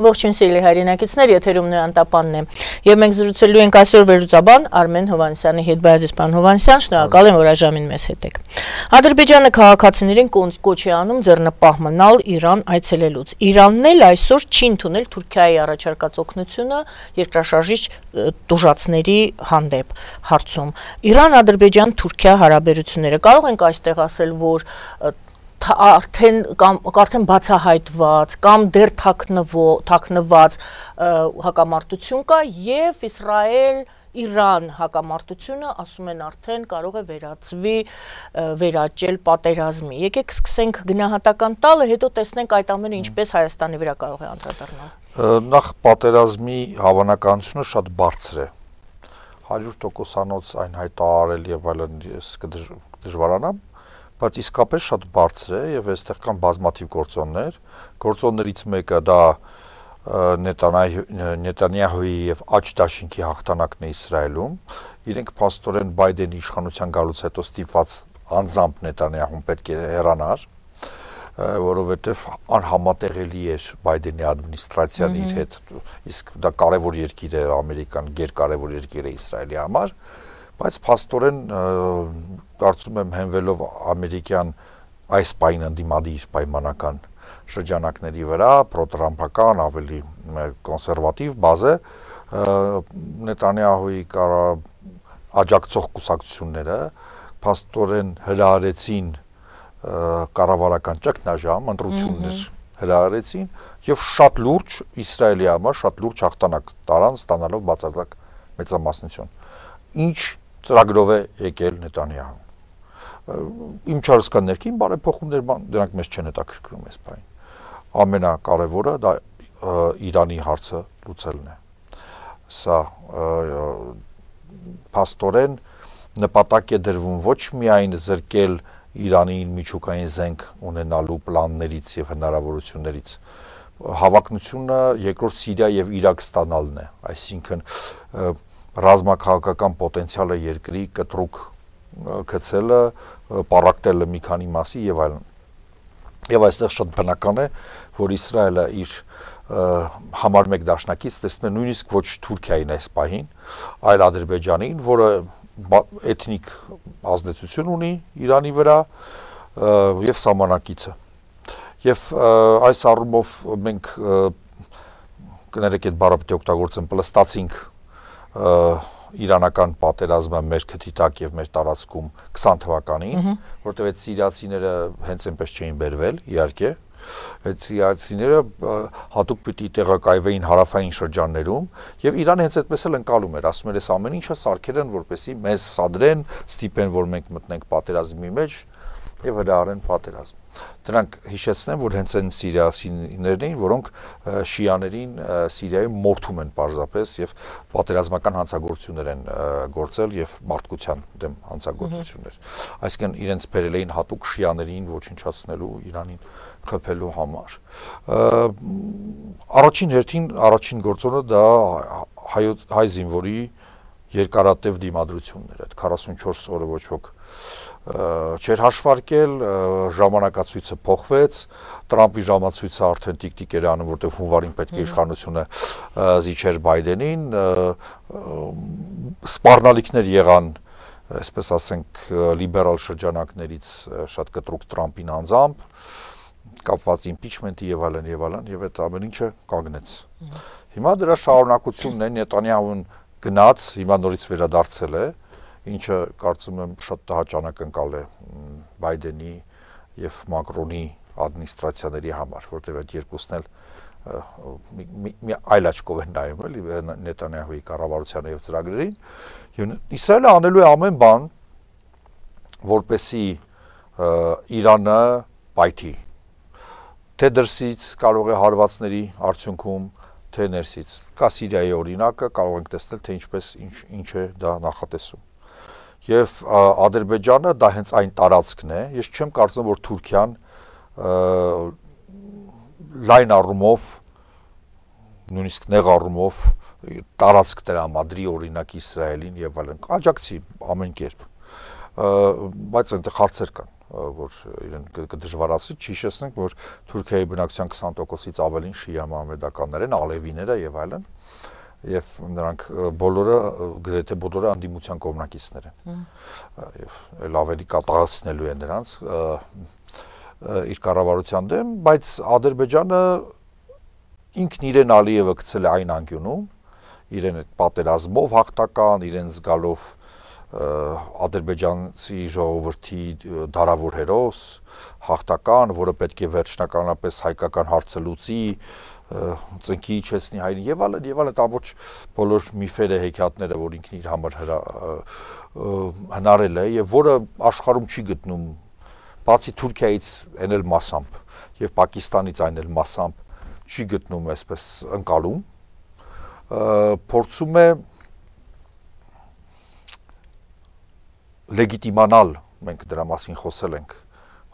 Ողջույն սիրելի հայրենակիցներ, եթերումն է անտապանն է։ Եվ մենք զրուցելու ենք այսօր վերլուծաբան Արմեն Հովանեսյանի հետ։ Բայազես պան Հովանեսյան, շնորհակալ եմ, որ այժմին մեզ հետ եք։ Ադրբեջանը քաղաքացիներին կոչ է անում ձեռնպահ մնալ Իրան այցելելուց։ Իրանն էլ այսօր չի ընդունել Թուրքիայի առաջարկած օգնությունը երկրաշարժիչ դժուժացների հանդեպ հարցում։ Իրան-Ադրբեջան-Թուրքիա հարաբերությունները կարող ենք այստեղ ասել, որ արդեն կամ արդեն բացահայտված կամ դեռ թաքնված հակամարտություն կա եւ Իսրայել Իրան հակամարտությունը ասում են արդեն կարող է վերածվի վերաճել պատերազմի։ Եկեք սկսենք գնահատական տալը, հետո տեսնենք այդ ամենը ինչպես Հայաստանի վրա կարող է անդրադառնալ։ Նախ պատերազմի հավանականությունը շատ բարձր է։ 100% անոց այն հայտարարել եւ այլն ես կդժվարանամ բայց իսկապես շատ բարձր է եւ այստեղ կան բազմաթիվ գործոններ։ Գործոններից մեկը դա Նետանյահուի եւ աջ դաշինքի հաղթանակն է Իսրայելում։ Իրենք փաստորեն Բայդենի իշխանության գալուց հետո ստիփաց անձամբ Նետանյահուն պետք է հեռանար որովհետև անհամատեղելի էր Բայդենի ադմինիստրացիան իր հետ իսկ դա կարևոր երկիր է ամերիկան գերկարևոր երկիր է Իսրայելի համար բայց փաստորեն կարծում եմ հենվելով ամերիկյան այս պայն ընդդիմադիր պայմանական շրջանակների վրա պրոտրամփական ավելի կոնսերվատիվ բազը Նետանյահուի կարա աջակցող կուսակցությունները փաստորեն հրահարեցին կառավարական ճգնաժամ ընտրություններ հրահարեցին եւ շատ լուրջ Իսրայելի համար շատ լուրջ հաղթանակ տարան ստանալով բացարձակ մեծամասնություն։ Ինչ ծրագրով է եկել Նետանյահուն իմ չարս կա ներքին բարեփոխումներ, դրանք մեզ չեն հետաքրքրում այս բանը։ Ամենակարևորը դա Իրանի հարցը լուծելն է։ Սա փաստորեն նպատակ է դրվում ոչ միայն զրկել Իրանի միջուկային զենք ունենալու պլաններից եւ հնարավորություններից, հավակնությունը երկրորդ Սիրիա եւ Իրաք ստանալն է, այսինքն ռազմաքաղաքական պոտենցիալը երկրի կտրուկ գցելը, պարակտելը մի քանի մասի եւ այլն։ Եվ այստեղ շատ բնական է, որ Իսրայելը իր համար մեկ դաշնակից տեսնում է նույնիսկ ոչ Թուրքիային այս պահին, այլ Ադրբեջանին, որը էթնիկ ազդեցություն ունի Իրանի վրա եւ սամանակիցը։ Եվ այս առումով մենք կներեք այդ բառը պետք է օգտագործեմ, պլստացինք իրանական պատերազմը մեր քթիտակ եւ մեր տարածքում 20 թվականին, որտեղ այդ սիրիացիները հենց այնպես չէին բերվել, իհարկե, այդ սիրիացիները հատուկ պիտի տեղակայվեին հարավային շրջաններում եւ Իրանը հենց այդպես էլ ընկալում էր ասում էր այս ամեն ինչը սարքել են որպեսի մեզ սադրեն ստիպեն որ մենք մտնենք պատերազմի մեջ եւ հրահարեն պատերազմ։ Դրանք հիշեցնեմ, որ հենց այն սիրիասիներն էին, որոնք շիաներին Սիրիայում մորթում են parzapes եւ պատերազմական հանցագործություններ են գործել եւ մարդկության դեմ հանցագործություններ։ Այսինքն իրենց բերել էին հատուկ շիաներին ոչնչացնելու Իրանին խփելու համար։ Առաջին հերթին առաջին գործոնը դա հայ զինվորի երկարատև դիմադրությունն էր այդ 44 օրը ոչ ոք չեր հաշվարկել, ժամանակացույցը փոխվեց, Տրամպի ժամացույցը արդեն տիկ-տիկ էր անում, որտեղ հունվարին պետք է իշխանությունը զիջեր Բայդենին, սպառնալիքներ եղան այսպես ասենք լիբերալ շրջանակներից շատ կտրուկ Տրամպին անձամբ կապված impeachment-ի եւ այլն եւ այլն եւ այդ ամեն ինչը կանգնեց։ Հիմա դրա շարունակությունն է Նետանյահուն գնաց, հիմա նորից վերադարձել է, ինչը կարծում եմ շատ տհաճանակնկալ է Բայդենի եւ Մակրոնի ադմինիստրացիաների համար, որտեղ այդ երկուսն էլ մի, մի, մի այլ աչքով են նայում, էլի Նետանյահուի կառավարությանը եւ ծրագրերին։ Եվ Իսրայելը անելու է ամեն բան, որպեսի Իրանը պայթի։ Թե դրսից կարող է հարվածների արդյունքում, թե ներսից։ Կա Սիրիայի օրինակը, կարող ենք տեսնել, թե ինչպես ինչ ինչ է դա նախատեսում եւ Ադրբեջանը դա հենց այն տարածքն է։ Ես չեմ կարծում, որ Թուրքիան լայն առումով նույնիսկ նեղ առումով տարածք տրամադրի օրինակ Իսրայելին եւ այլն։ Աջակցի ամեն կերպ։ Բայց այնտեղ հարցեր կան որ իրեն կդժվարացի, չհիշեցնենք, որ Թուրքիայի բնակչության 20%-ից ավելին շիա մամեդականներ են, ալևիները եւ այլն։ Ա եւ նրանք բոլորը գրեթե բոլորը անդիմության կողմնակիցներ են։ Եվ այլ ավելի կատաղացնելու է նրանց իր կառավարության դեմ, բայց Ադրբեջանը ինքն իրեն Ալիևը գցել է այն անկյունում, իրեն այդ պատերազմով հաղթական, իրեն զգալով ադրբեջանցի ժողովրդի դարավոր հերոս, հաղթական, որը պետք է վերջնականապես հայկական հարցը լուծի, ծնկի իջեցնի հայրին եւ այլն եւ այլն ամբողջ բոլոր միֆերը հեքիաթները որ ինքն իր համար հրա, հնարել է եւ որը աշխարհում չի գտնում բացի Թուրքիայից այն էլ massամբ եւ Պակիստանից այն էլ massամբ չի գտնում այսպես ընկալում փորձում է լեգիտիմանալ մենք դրա մասին խոսել ենք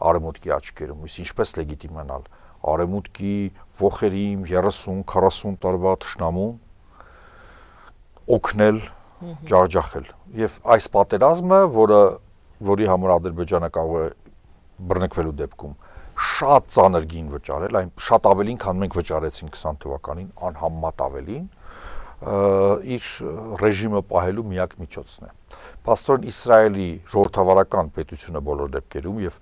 արևմուտքի աչքերում իսկ ինչպես լեգիտիմանալ արևմուտքի ողերի 30-40 տարվա ճշնամուն օգնել ջախջախել եւ այս պատերազմը որը որի համար ադրբեջանը կարող է բռնկվելու դեպքում շատ ծանր գին վճարել այն շատ ավելին քան մենք վճարեցինք 20 թվականին անհամեմատ ավելին իր ռեժիմը պահելու միակ միջոցն է։ Պաստորեն Իսրայելի ժողովրդավարական պետությունը բոլոր դեպքերում եւ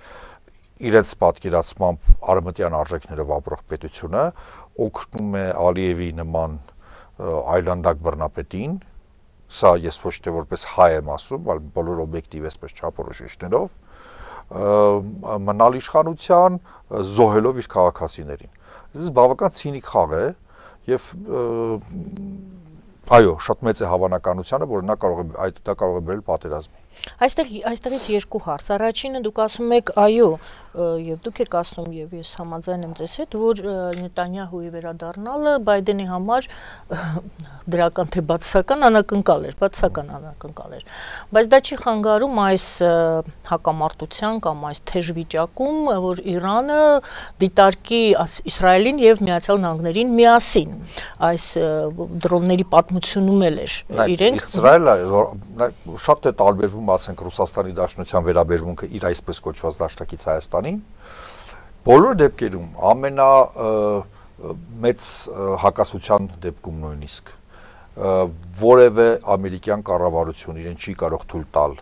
իրենց պատկերացմամբ արմատյան արժեքներով ապրող պետությունը օգնում է Ալիևի նման այլանդակ բռնապետին, սա ես ոչ թե որպես հայ եմ ասում, այլ բոլոր օբյեկտիվ այսպես չափորոշիչներով մնալ իշխանության զոհելով իր քաղաքացիներին։ Այս բավական ցինիկ խաղ է եւ այո, շատ մեծ է հավանականությունը, որ նա կարող է այդ դա կարող է բերել պատերազմի։ Այստեղ այստեղից երկու հարց։ Առաջինը դուք ասում եք, այո, եւ դուք եք ասում եւ ես համաձայն եմ ձեզ հետ, որ Նետանյահուի վերադառնալը Բայդենի համար դրական թե բացասական անակնկալ էր, բացասական անակնկալ էր։ Բայց դա չի խանգարում այս հակամարտության կամ այս թեժ վիճակում, որ Իրանը դիտարկի Իսրայելին եւ Միացյալ Նահանգներին միասին։ Այս դրոնների պատմությունում էլ էր իրենք Իսրայելը շատ է տարբերվում ասենք Ռուսաստանի Դաշնության վերաբերմունքը իր այսպես կոչված դաշնակից Հայաստանին, բոլոր դեպքերում ամենա մեծ հակասության դեպքում նույնիսկ որևէ ամերիկյան կառավարություն իրեն չի կարող թույլ տալ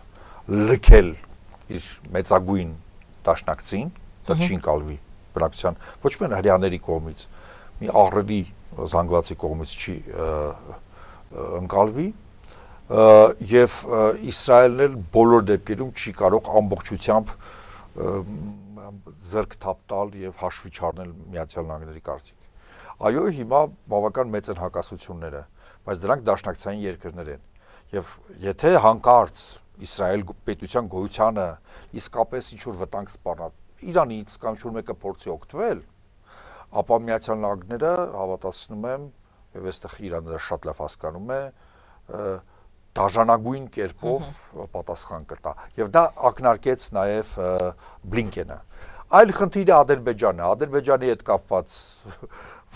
լքել իր մեծագույն դաշնակցին, դա չի ընկալվի բնակության ոչ միայն հрьяաների կողմից, մի ահռելի զանգվածի կողմից չի ընկալվի, եւ Իսրայելն էլ բոլոր դեպքերում չի կարող ամբողջությամբ զրկ թափ տալ եւ հաշվի չառնել Միացյալ Նահանգների կարծիք։ Այո, հիմա բավական մեծ են հակասությունները, բայց դրանք դաշնակցային երկրներ են։ Եվ եթե հանկարծ Իսրայել պետության գոյությանը իսկապես ինչ որ վտանգ սպառնա Իրանից կամ ինչ որ մեկը փորձի օգտվել, ապա Միացյալ Նահանգները հավատացնում եմ, եւ այստեղ Իրանը շատ լավ հասկանում է, և, դաժանագույն կերպով պատասխան կտա։ Եվ դա ակնարկեց նաև Բլինկենը։ Այլ խնդիրը Ադրբեջանն է։ Ադրբեջանի հետ կապված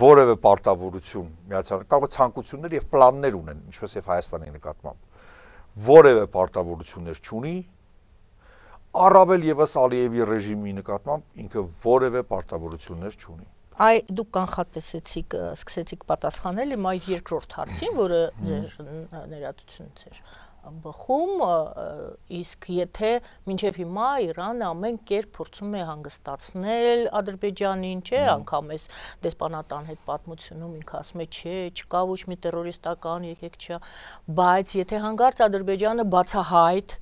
որևէ պարտավորություն միացան կարող է ցանկություններ եւ պլաններ ունեն, ինչպես եւ Հայաստանի նկատմամբ։ Որևէ պարտավորություններ չունի, առավել եւս Ալիևի ռեժիմի նկատմամբ ինքը որևէ պարտավորություններ չունի այ դուք կանխատեսեցիք, սկսեցիք պատասխանել իմ այդ երկրորդ հարցին, որը ձեր ներածությունից էր բխում, իսկ եթե մինչև հիմա Իրանը ամեն կերպ փորձում է հանգստացնել Ադրբեջանին, չէ, անգամ էս դեսպանատան հետ պատմությունում ինքը ասում է, չէ, չկա ոչ մի terroristական եկեք չա, բայց եթե հանգարց Ադրբեջանը բացահայտ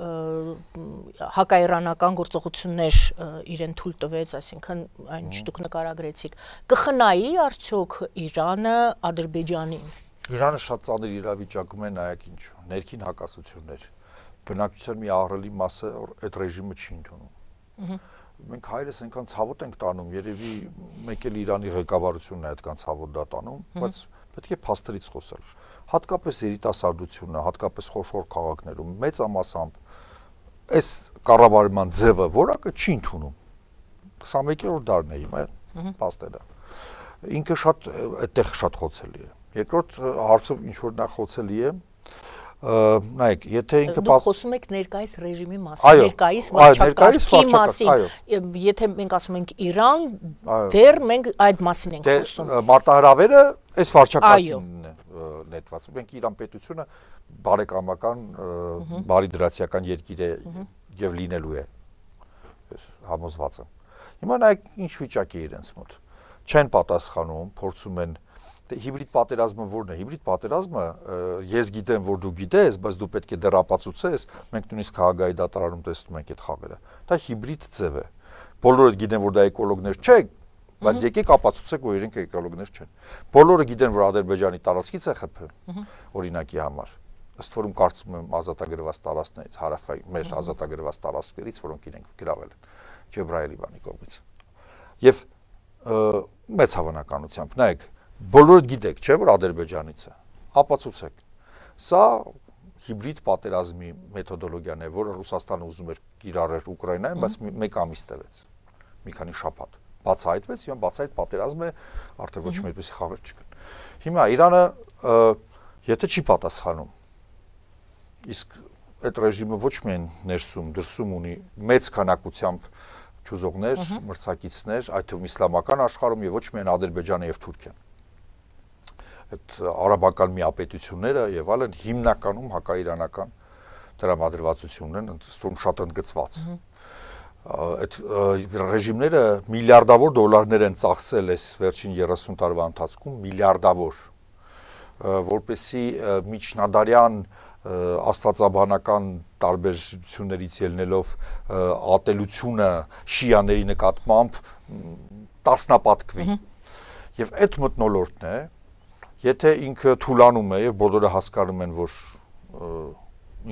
հակաերանական գործողություններ իրեն թույլ տվեց, այսինքն այն ինչ դուք նկարագրեցիք, կխնայի արդյոք Իրանը Ադրբեջանին։ Իրանը շատ ծանր իրավիճակում է նայեք ինչ, ներքին հակասություններ։ Բնակչության մի ահռելի մասը այդ ռեժիմը չի ընդունում։ Մենք հայրս այնքան ցավոտ ենք տանում, երևի մեկ էլ Իրանի ղեկավարությունն է այդքան ցավոտ դա տանում, բայց պետք է փաստերից խոսել։ Հատկապես երիտասարդությունը, հատկապես խոշոր քաղաքներում մեծ ամասամբ այս կառավարման ձևը որակը չի ընդունում 21-րդ դարն է հիմա պաստելը ինքը շատ այդտեղ շատ խոցելի է երկրորդ հարցը ինչ որ նա խոցելի է նայեք, եթե ինքը Դուք խոսում եք ներկայիս ռեժիմի մասին, ներկայիս վարչակարգի մասին։ Եթե մենք ասում ենք Իրան, դեռ մենք այդ մասին ենք դե, խոսում։ Դե մարտահրավերը այս վարչակարգինն է նետվածը։ Մենք իրան պետությունը բարեկամական, բարի դրացիական երկիր է եւ լինելու է։ Ես համոզված եմ։ Հիմա նայեք ինչ վիճակ է իրենց մոտ։ Չեն պատասխանում, փորձում են դե հիբրիդ պատերազմը ո՞րն է։ Հիբրիդ պատերազմը ես գիտեմ, որ դու գիտես, բայց դու պետք է դերապացուցես։ Մենք նույնիսկ Հաղագայի դատարանում տեսնում ենք այդ խաղերը։ Դա հիբրիդ ձև է։ Բոլորը գիտեն, որ դա էկոլոգներ չեք, բայց եկեք ապացուցեք, որ իրենք էկոլոգներ չեն։ Բոլորը գիտեն, որ Ադրբեջանի տարածքից է ԽՊՀ օրինակի համար ըստ որում կարծում եմ ազատագրված տարածքներից հարավային մեր ազատագրված տարածքներից որոնք իրենք գրավել են Ջեբրայելի բանի կողմից եւ մեծ հավանականությամբ նայեք բոլորը գիտեք չէ որ ադրբեջանից է ապացուցեք սա հիբրիդ պատերազմի մեթոդոլոգիան է որը ռուսաստանը ուզում էր կիրառել ուկրաինայում բայց մեկ ամիս տևեց մի քանի շաբաթ բացահայտվեց, հիմա բացահայտ պատերազմ է, արդեն ոչ մի այդպիսի խաղեր չկան։ Հիմա Իրանը եթե չի պատասխանում, իսկ այդ ռեժիմը ոչ միայն ներսում, դրսում ունի մեծ քանակությամբ ճուզողներ, մրցակիցներ, այդ թվում իսլամական աշխարհում եւ ոչ միայն Ադրբեջանը եւ Թուրքիան այդ արաբական միապետությունները եւ այլն հիմնականում հակաիրանական դրամադրվածությունն են, ըստ որում շատ ընդգծված։ Ահա այդ ռեժիմները միլիարդավոր դոլարներ են ծախսել այս վերջին 30 տարվա ընթացքում, միլիարդավոր, որպեսի միջնադարյան աստվածաբանական տարբերություններից ելնելով ատելությունը շիաների նկատմամբ տասնապատկվի։ Եվ այդ մտնոլորտն է, եթե ինքը թուլանում է եւ բոլորը հասկանում են, որ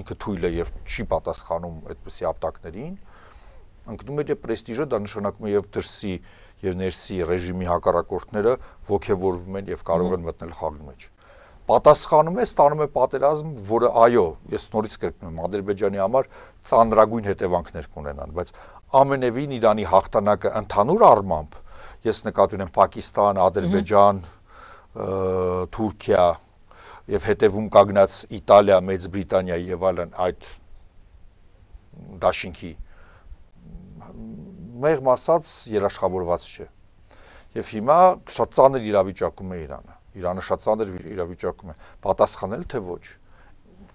ինքը թույլ է եւ չի պատասխանում այդպիսի ապտակներին, ընկնում է դե պրեստիժը, դա նշանակում է եւ դրսի եւ ներսի ռեժիմի հակառակորդները ողքեվորվում են եւ կարող են մտնել խաղի մեջ պատասխանում է, ստանում է պատերազմ, որը այո, ես նորից կրկնում եմ, Ադրբեջանի համար ծանրագույն հետևանքներ կունենան, բայց ամենևին Իրանի հաղթանակը ընդհանուր առմամբ ես նկատի ունեմ Պակիստան, Ադրբեջան, Թուրքիա եւ հետևում կանգնած Իտալիա, Մեծ Բրիտանիա եւ այլն այդ դաշինքի մեղմ ասած երաշխավորված չէ։ Եվ հիմա շատ ծանր իրավիճակում է Իրանը։ Իրանը շատ ծանր իրավիճակում է։ Պատասխանել թե ոչ։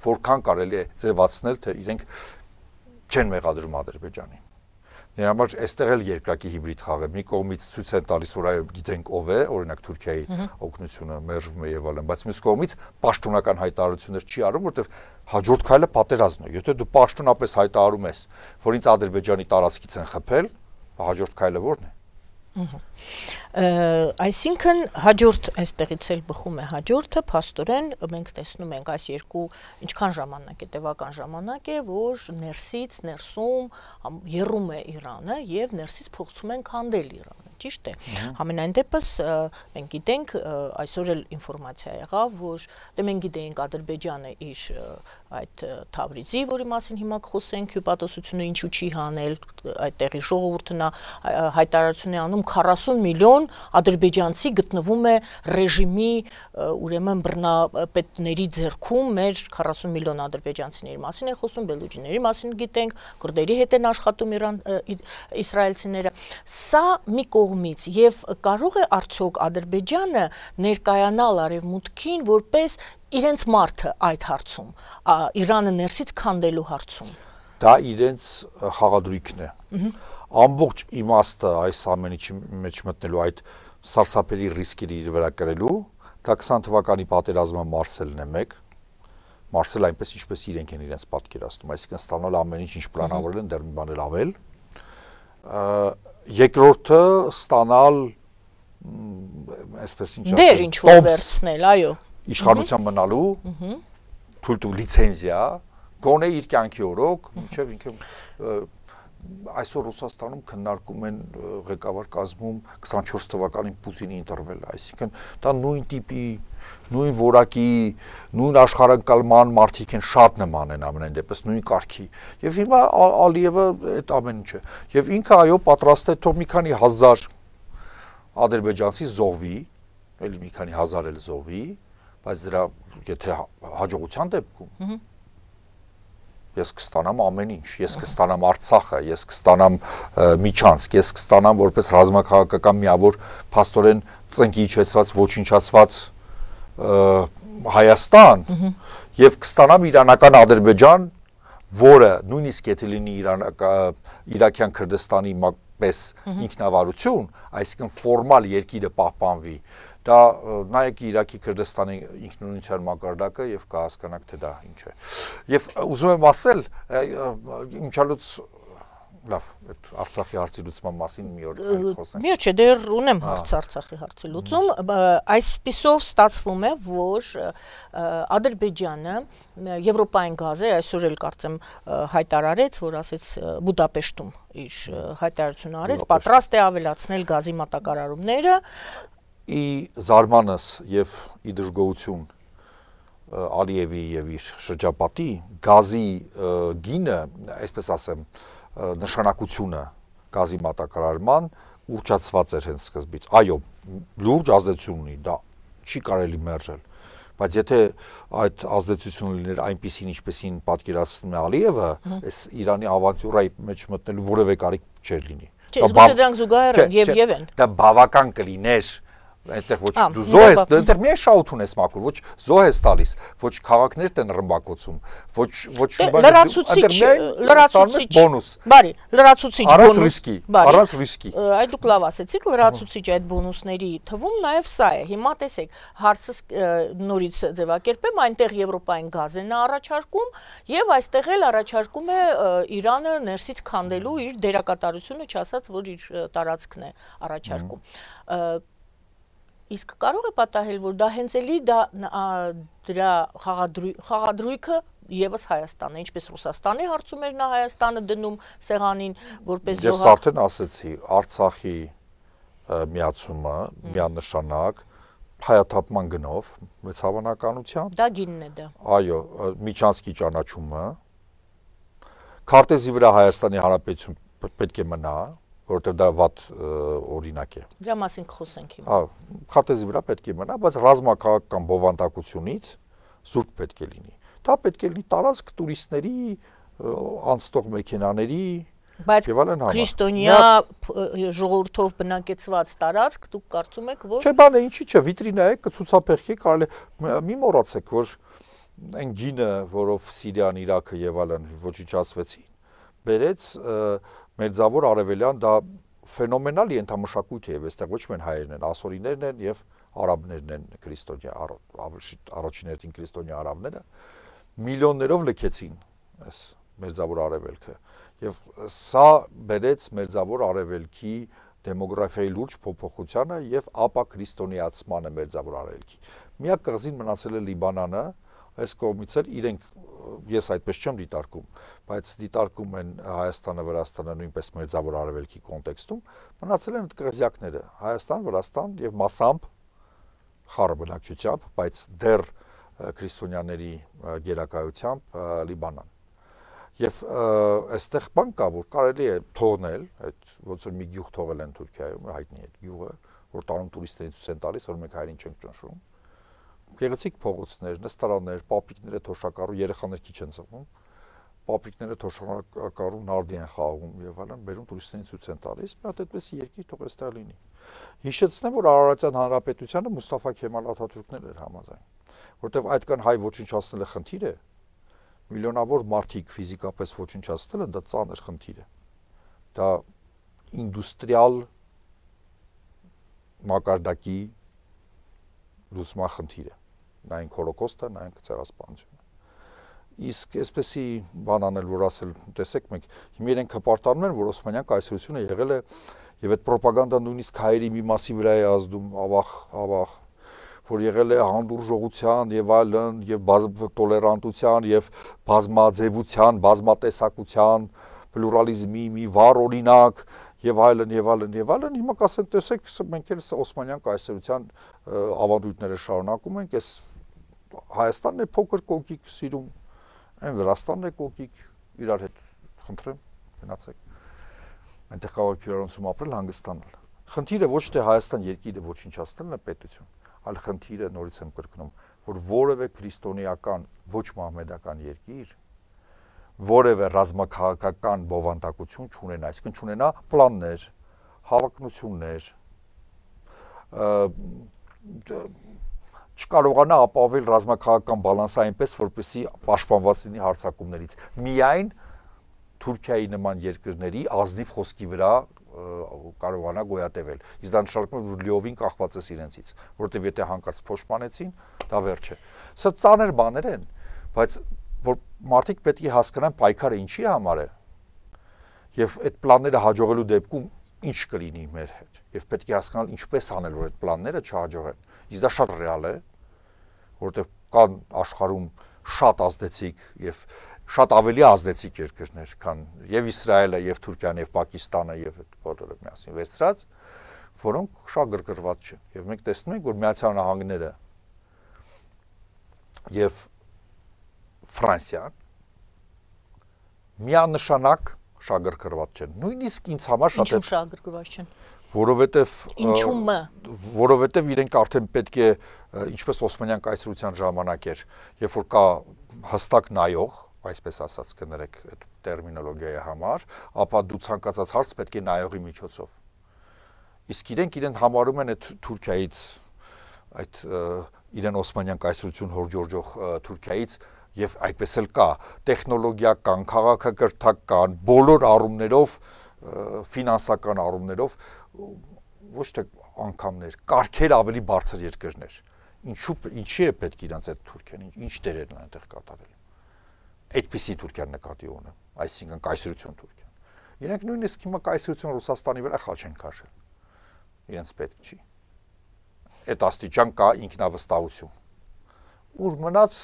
Որքան կարելի է ձևացնել, թե իրենք չեն մեղադրում Ադրբեջանին։ Դրա համար այստեղ էլ երկակի հիբրիդ խաղ է։ Մի կողմից ցույց են տալիս, որ այո, գիտենք ով է, օրինակ Թուրքիայի օկնությունը մերժվում է եւ այլն, բայց մյուս կողմից պաշտոնական հայտարարություններ չի արում, որովհետեւ հաջորդ քայլը պատերազմն է։ Եթե դու պաշտոնապես հայտարարում ես, որ ինձ Ադրբեջանի տարածքից են խփել, հաջորդ քայլը ո՞րն է։ Այսինքն հաջորդ այստեղից էլ բխում է հաջորդը, փաստորեն մենք տեսնում ենք այս երկու ինչքան ժամանակ է, տևական ժամանակ է, որ ներսից, ներսում երում է Իրանը եւ ներսից փոխցում են քանդել Իրանը ճիշտ է։ Համենայն դեպս մենք գիտենք այսօր էլ ինֆորմացիա եղավ, որ դե մենք գիտենք Ադրբեջանը իր այդ Թավրիզի, որի մասին հիմա կխոսենք, հյուպատոսությունը ինչու չի հանել, այդտեղի ժողովուրդն է հայտարարություն է անում 40 միլիոն ադրբեջանցի գտնվում է ռեժիմի ուրեմն բռնապետների ձեռքում, մեր 40 միլիոն ադրբեջանցիների մասին է խոսում, բելուջիների մասին գիտենք, քրդերի հետ են աշխատում Իրան Իսրայելցիները։ Սա մի կողմ կողմից եւ կարող է արդյոք Ադրբեջանը ներկայանալ արևմուտքին որպես իրենց մարդը այդ հարցում, Իրանը ներսից քանդելու հարցում։ Դա իրենց խաղադրույքն է։ Ամբողջ իմաստը այս ամենի մեջ մտնելու այդ սարսափելի ռիսկերի իր վրա կրելու, դա 20 թվականի պատերազմը Մարսելն է մեկ, Մարսել այնպես ինչպես իրենք են իրենց պատկերացնում, այսինքն ստանալ ամեն ինչ ինչ պլանավորել են, դեռ մի բան էլ ավել։ Ա երկրորդը ստանալ այսպես ինչ ասեմ դեր ինչ որ վերցնել այո իշխանության մնալու թույլ դու լիցենզիա գոնե իր կյանքի օրոք ինչեւ ինքը այսօր Ռուսաստանում քննարկում են ղեկավար կազմում 24 թվականին Պուտինի ինտերվելը, այսինքն դա նույն տիպի, նույն որակի, նույն աշխարհակալման մարդիկ են շատ նման են ամենայն դեպս նույն կարգի։ Եվ հիմա Ալիևը այդ ամեն ինչը։ Եվ ինքը այո պատրաստ է թող մի քանի հազար ադրբեջանցի զոհվի, էլի մի քանի հազար էլ զոհվի, բայց դրա եթե հաջողության դեպքում ես կստանամ ամեն ինչ, ես կստանամ Արցախը, ես կստանամ Միչանսկ, ես կստանամ որպես ռազմաքաղաքական միավոր փաստորեն ծնկի իջեցված, ոչնչացված Հայաստան եւ կստանամ Իրանական Ադրբեջան, որը նույնիսկ եթե լինի Իրան Իրաքյան Քրդստանի պես ինքնավարություն, այսինքն ֆորմալ երկիրը պահպանվի, Դա նայեք Իրաքի Քրդստանի ինքնուրույնության մակարդակը եւ կհասկանաք թե դա ինչ է։ Եվ ուզում եմ ասել, ինչալուց լավ, այդ Արցախի հարցի լուծման մասին մի օր խոսենք։ Միա չէ, դեռ ունեմ հարց Արցախի հարցի լուծում, այսպիսով ստացվում է, որ Ադրբեջանը Եվրոպային գազը այսօր էլ կարծեմ հայտարարեց, որ ասեց Բուդապեշտում իր հայտարարությունը արեց, պատրաստ է ավելացնել գազի մատակարարումները ի զարմանս եւ ի դժգոհություն Ալիևի եւ իր շրջապատի գազի գինը, այսպես ասեմ, նշանակությունը գազի մատակարարման ուրճացված էր հենց սկզբից։ Այո, լուրջ ազդեցություն ունի, դա չի կարելի մերժել։ Բայց եթե այդ ազդեցությունը լիներ այնպեսին, ինչպեսին պատկերացնում է Ալիևը, այս Իրանի ավանտյուրայի մեջ մտնելու որևէ կարիք չէր լինի։ Չէ, իսկ դրանք զուգահեռ են եւ եւ են։ Դա բավական կլիներ, այնտեղ ոչ դու զոհ ես, այնտեղ միայն շաուտ ունես մաքուր, ոչ զոհ ես տալիս, ոչ քաղաքներ են ռմբակոծում, ոչ ոչ լրացուցիչ, լրացուցիչ բոնուս։ Բարի, լրացուցիչ բոնուս։ Առանց ռիսկի, առանց ռիսկի։ Այ դուք լավ ասեցիք, լրացուցիչ այդ բոնուսների թվում նաև սա է։ Հիմա տեսեք, հարցս նորից ձևակերպեմ, այնտեղ Եվրոպային գազն է առաջարկում եւ այստեղ էլ առաջարկում է Իրանը ներսից քանդելու իր դերակատարությունը, չասած որ իր տարածքն է առաջարկում Իսկ կարող է պատահել, որ դա հենց էլի դա դրա խաղադրույքը եւս Հայաստանը, ինչպես Ռուսաստանի հարցում էր նա Հայաստանը դնում սեղանին, որպես զոհա։ Ես արդեն ասացի, Արցախի միացումը միանշանակ հայաթափման գնով մեծ հավանականությամբ դա գինն է դա այո միջանցքի ճանաչումը քարտեզի վրա հայաստանի հանրապետություն պետք է մնա որովհետև դա ված օրինակ է։ Դրա մասին կխոսենք հիմա։ Հա, քարտեզի վրա պետք է մնա, բայց ռազմաքաղաքական բովանդակությունից զուրկ պետք է լինի։ Դա պետք է լինի տարածք տուրիստների, անցնող մեքենաների, բայց քրիստոնյա ժողովրդով բնակեցված տարածք դուք կարծում եք որ Չէ, բանը ինչի՞ չէ, վիտրինա է, կցուցափեղքի կարելի մի մոռացեք, որ այն գինը, որով Սիրիան, Իրաքը եւ այլն ոչինչ ասվեցին, բերեց և Մերձավոր Արևելյան դա ֆենոմենալ ենթամշակույթ է եւ այստեղ ոչ միայն հայերն են, ասորիներն են եւ արաբներն են քրիստոնյա առաջիններին քրիստոնյա արաբները միլիոններով լքեցին այս մերձավոր արևելքը եւ սա բերեց մերձավոր արևելքի դեմոգրաֆիայի լուրջ փոփոխությանը եւ ապա քրիստոնեացմանը մերձավոր արևելքի։ Միակ կղզին մնացել է Լիբանանը, այս կողմից էլ իրենք ես այդպես չեմ դիտարկում, բայց դիտարկում են Հայաստանը, Վրաստանը նույնպես մերձավոր արևելքի կոնտեքստում, մնացել են կղզյակները՝ Հայաստան, Վրաստան եւ մասամբ խառը բնակչությամբ, բայց դեռ քրիստոնյաների գերակայությամբ Լիբանան։ Եվ այստեղ բան կա, որ կարելի է թողնել, այդ ոնց որ մի գյուղ թողել են Թուրքիայում, հայտնի է գյուղը, որ տարում տուրիստերին ցույց են տալիս, որ մենք հայերին չենք ճնշում գեղեցիկ փողոցներ, նստարաններ, պապիկները թոշակառու երեխաներ քիչ են ծվում։ Պապիկները թոշակառու նարդի են խաղում եւ այլն, բերում տուրիստերին ցույց են տալիս։ Մի հատ այդպես երկիր թող էստեղ լինի։ Հիշեցնեմ, որ Արարատյան հանրապետությանը Մուստաֆա Քեմալ Աթաթուրքն էր համաձայն, որտեղ այդքան հայ ոչինչ հասնելը խնդիր է, միլիոնավոր մարդիկ ֆիզիկապես ոչնչացնելը դա ծանր խնդիր է։ Դա ինդուստրիալ մակարդակի լուսման խնդիր է նայենք հոլոկոստը, նայենք ցեղասպանությունը։ Իսկ այսպեսի բան անել, որ ասել, տեսեք, մենք հիմա իրենք հպարտանում են, որ Օսմանյան կայսրությունը եղել է եւ այդ ռոպագանդան նույնիսկ հայերի մի մասի վրա է ազդում, ավախ, ավախ, որ եղել է հանդուրժողության եւ այլն եւ տոլերանտության եւ բազմաձևության, բազմատեսակության, պլուրալիզմի մի վառ օրինակ եւ այլն եւ այլն եւ այլն հիմա կասեն տեսեք մենք էլ Օսմանյան կայսրության ավանդույթները շարունակում ենք այս Հայաստանն է փոքր կոկիկ սիրում, այն Վրաստանն է կոկիկ, իրար հետ խնդրեմ, գնացեք։ Այնտեղ կարող եք իրարոնցում ապրել, հանգստանալ։ Խնդիրը ոչ թե Հայաստան երկիրը ոչինչ հասնելն է պետություն, այլ խնդիրը նորից եմ կրկնում, որ որևէ քրիստոնեական ոչ մահմեդական երկիր որևէ ռազմաքաղաքական բովանդակություն չունենա, այսինքն չունենա պլաններ, հավակնություններ, չկարողանա ապահովել ռազմաքաղաքական բալանսը այնպես, որպեսզի պաշտպանված լինի հարձակումներից։ Միայն Թուրքիայի նման երկրների ազնիվ խոսքի վրա կարողանա գոյատևել։ Իսկ դա նշանակում է, որ լիովին կախված է իրենցից, որովհետև եթե հանկարծ փոշմանեցին, դա վերջ է։ Սա ծանր բաներ են, բայց որ մարդիկ պետք է հասկանան պայքարը ինչի համար է։ Եվ այդ պլանները հաջողելու դեպքում ինչ կլինի մեր հետ։ Եվ պետք է հասկանալ ինչպես անել, որ այդ պլանները չհաջողեն։ չա իսկ դա շատ ռեալ է, որովհետև կան աշխարհում շատ ազդեցիկ եւ շատ ավելի ազդեցիկ երկրներ, քան եւ Իսրայելը, եւ Թուրքիան, եւ Պակիստանը եւ այդ բոլորը միասին վերցրած, որոնք շատ գրգռված չեն։ Եվ մենք տեսնում ենք, որ Միացյալ Նահանգները եւ Ֆրանսիան միանշանակ շագրգռված չեն։ Նույնիսկ ինձ համար շատ է։ Ինչու շագրգռված չեն որովհետև ինչու՞ մը որովհետև իրենք արդեն պետք է ինչպես Օսմանյան կայսրության ժամանակ էր երբ որ կա հստակ նայող այսպես ասած կներեք այդ տերմինոլոգիայի համար ապա դու ցանկացած հարց պետք է նայողի միջոցով իսկ իրենք իրեն համարում են այդ Թուրքիայից այդ իրեն Օսմանյան կայսրություն հորջորջող Թուրքիայից եւ այդպես էլ կա տեխնոլոգիական, քաղաքակրթական, բոլոր առումներով ֆինանսական առումներով ոչ թե անգամներ, կարգեր ավելի բարձր երկրներ։ Ինչու ինչի է պետք իրանց այդ Թուրքիան, ինչ դերերն են այնտեղ կատարել։ Այդպիսի Թուրքիան նկատի ունեմ, այսինքն կայսրություն Թուրքիան։ Իրանք նույնիսկ հիմա կայսրություն Ռուսաստանի վրա խաչ են քաշել։ Իրանց պետք չի։ Այդ աստիճան կա ինքնավստահություն։ Ուր մնաց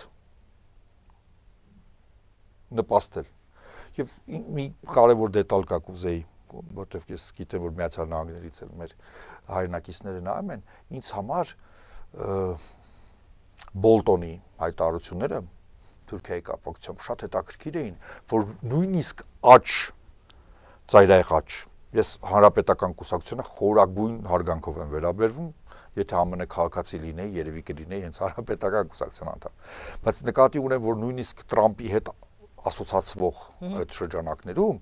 նպաստել։ Եվ մի կարևոր դետալ կա կուզեի որովհետև ես գիտեմ, որ Միացյալ Նահանգներից էլ մեր հայրենակիցները նայում են, ինձ համար Բոլտոնի հայտարարությունները Թուրքիայի կապակցությամբ շատ հետաքրքիր էին, որ նույնիսկ աճ ծայրայղ աճ ես հանրապետական կուսակցությունը խորագույն հարգանքով եմ վերաբերվում, եթե ԱՄՆ քաղաքացի լինեի, երևի կլինեի հենց հանրապետական կուսակցության անդամ։ Բայց նկատի ունեմ, որ նույնիսկ Տրամպի հետ ասոցացվող այդ շրջանակներում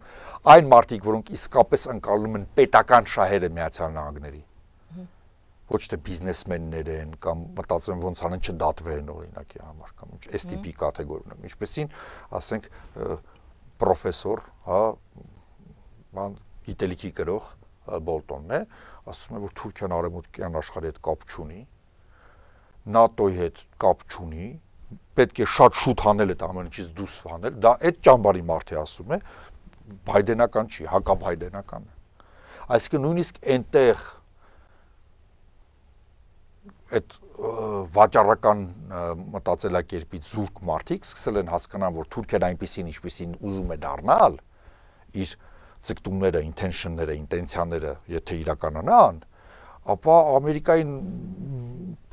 այն մարդիկ, որոնք իսկապես ընկալում են պետական շահերը Միացյալ Նահանգների ոչ թե բիզնեսմեններ են կամ մտածեմ ոնց անեն չդատվեն օրինակի համար կամ ինչ այս տիպի կատեգորիա, ինչպեսին ասենք պրոֆեսոր, հա, ման գիտելիքի գրող Բոլտոնն է, ասում է որ Թուրքիան արևմտյան աշխարհի հետ կապ չունի, ՆԱՏՕ-ի հետ կապ չունի, պետք է շատ շուտ հանել այդ ամեն ինչից դուրս հանել, դա այդ ճամբարի մարդը ասում է, բայդենական չի, հակաբայդենական է։ Այսինքն նույնիսկ այնտեղ այդ վաճառական մտածելակերպից զուրկ մարդիկ սկսել են հասկանալ, որ Թուրքիան այնպեսին ինչպեսին ուզում է դառնալ, իր ցկտումները, intention-ները, ինտենցիաները, եթե իրականանան, ապա Ամերիկայի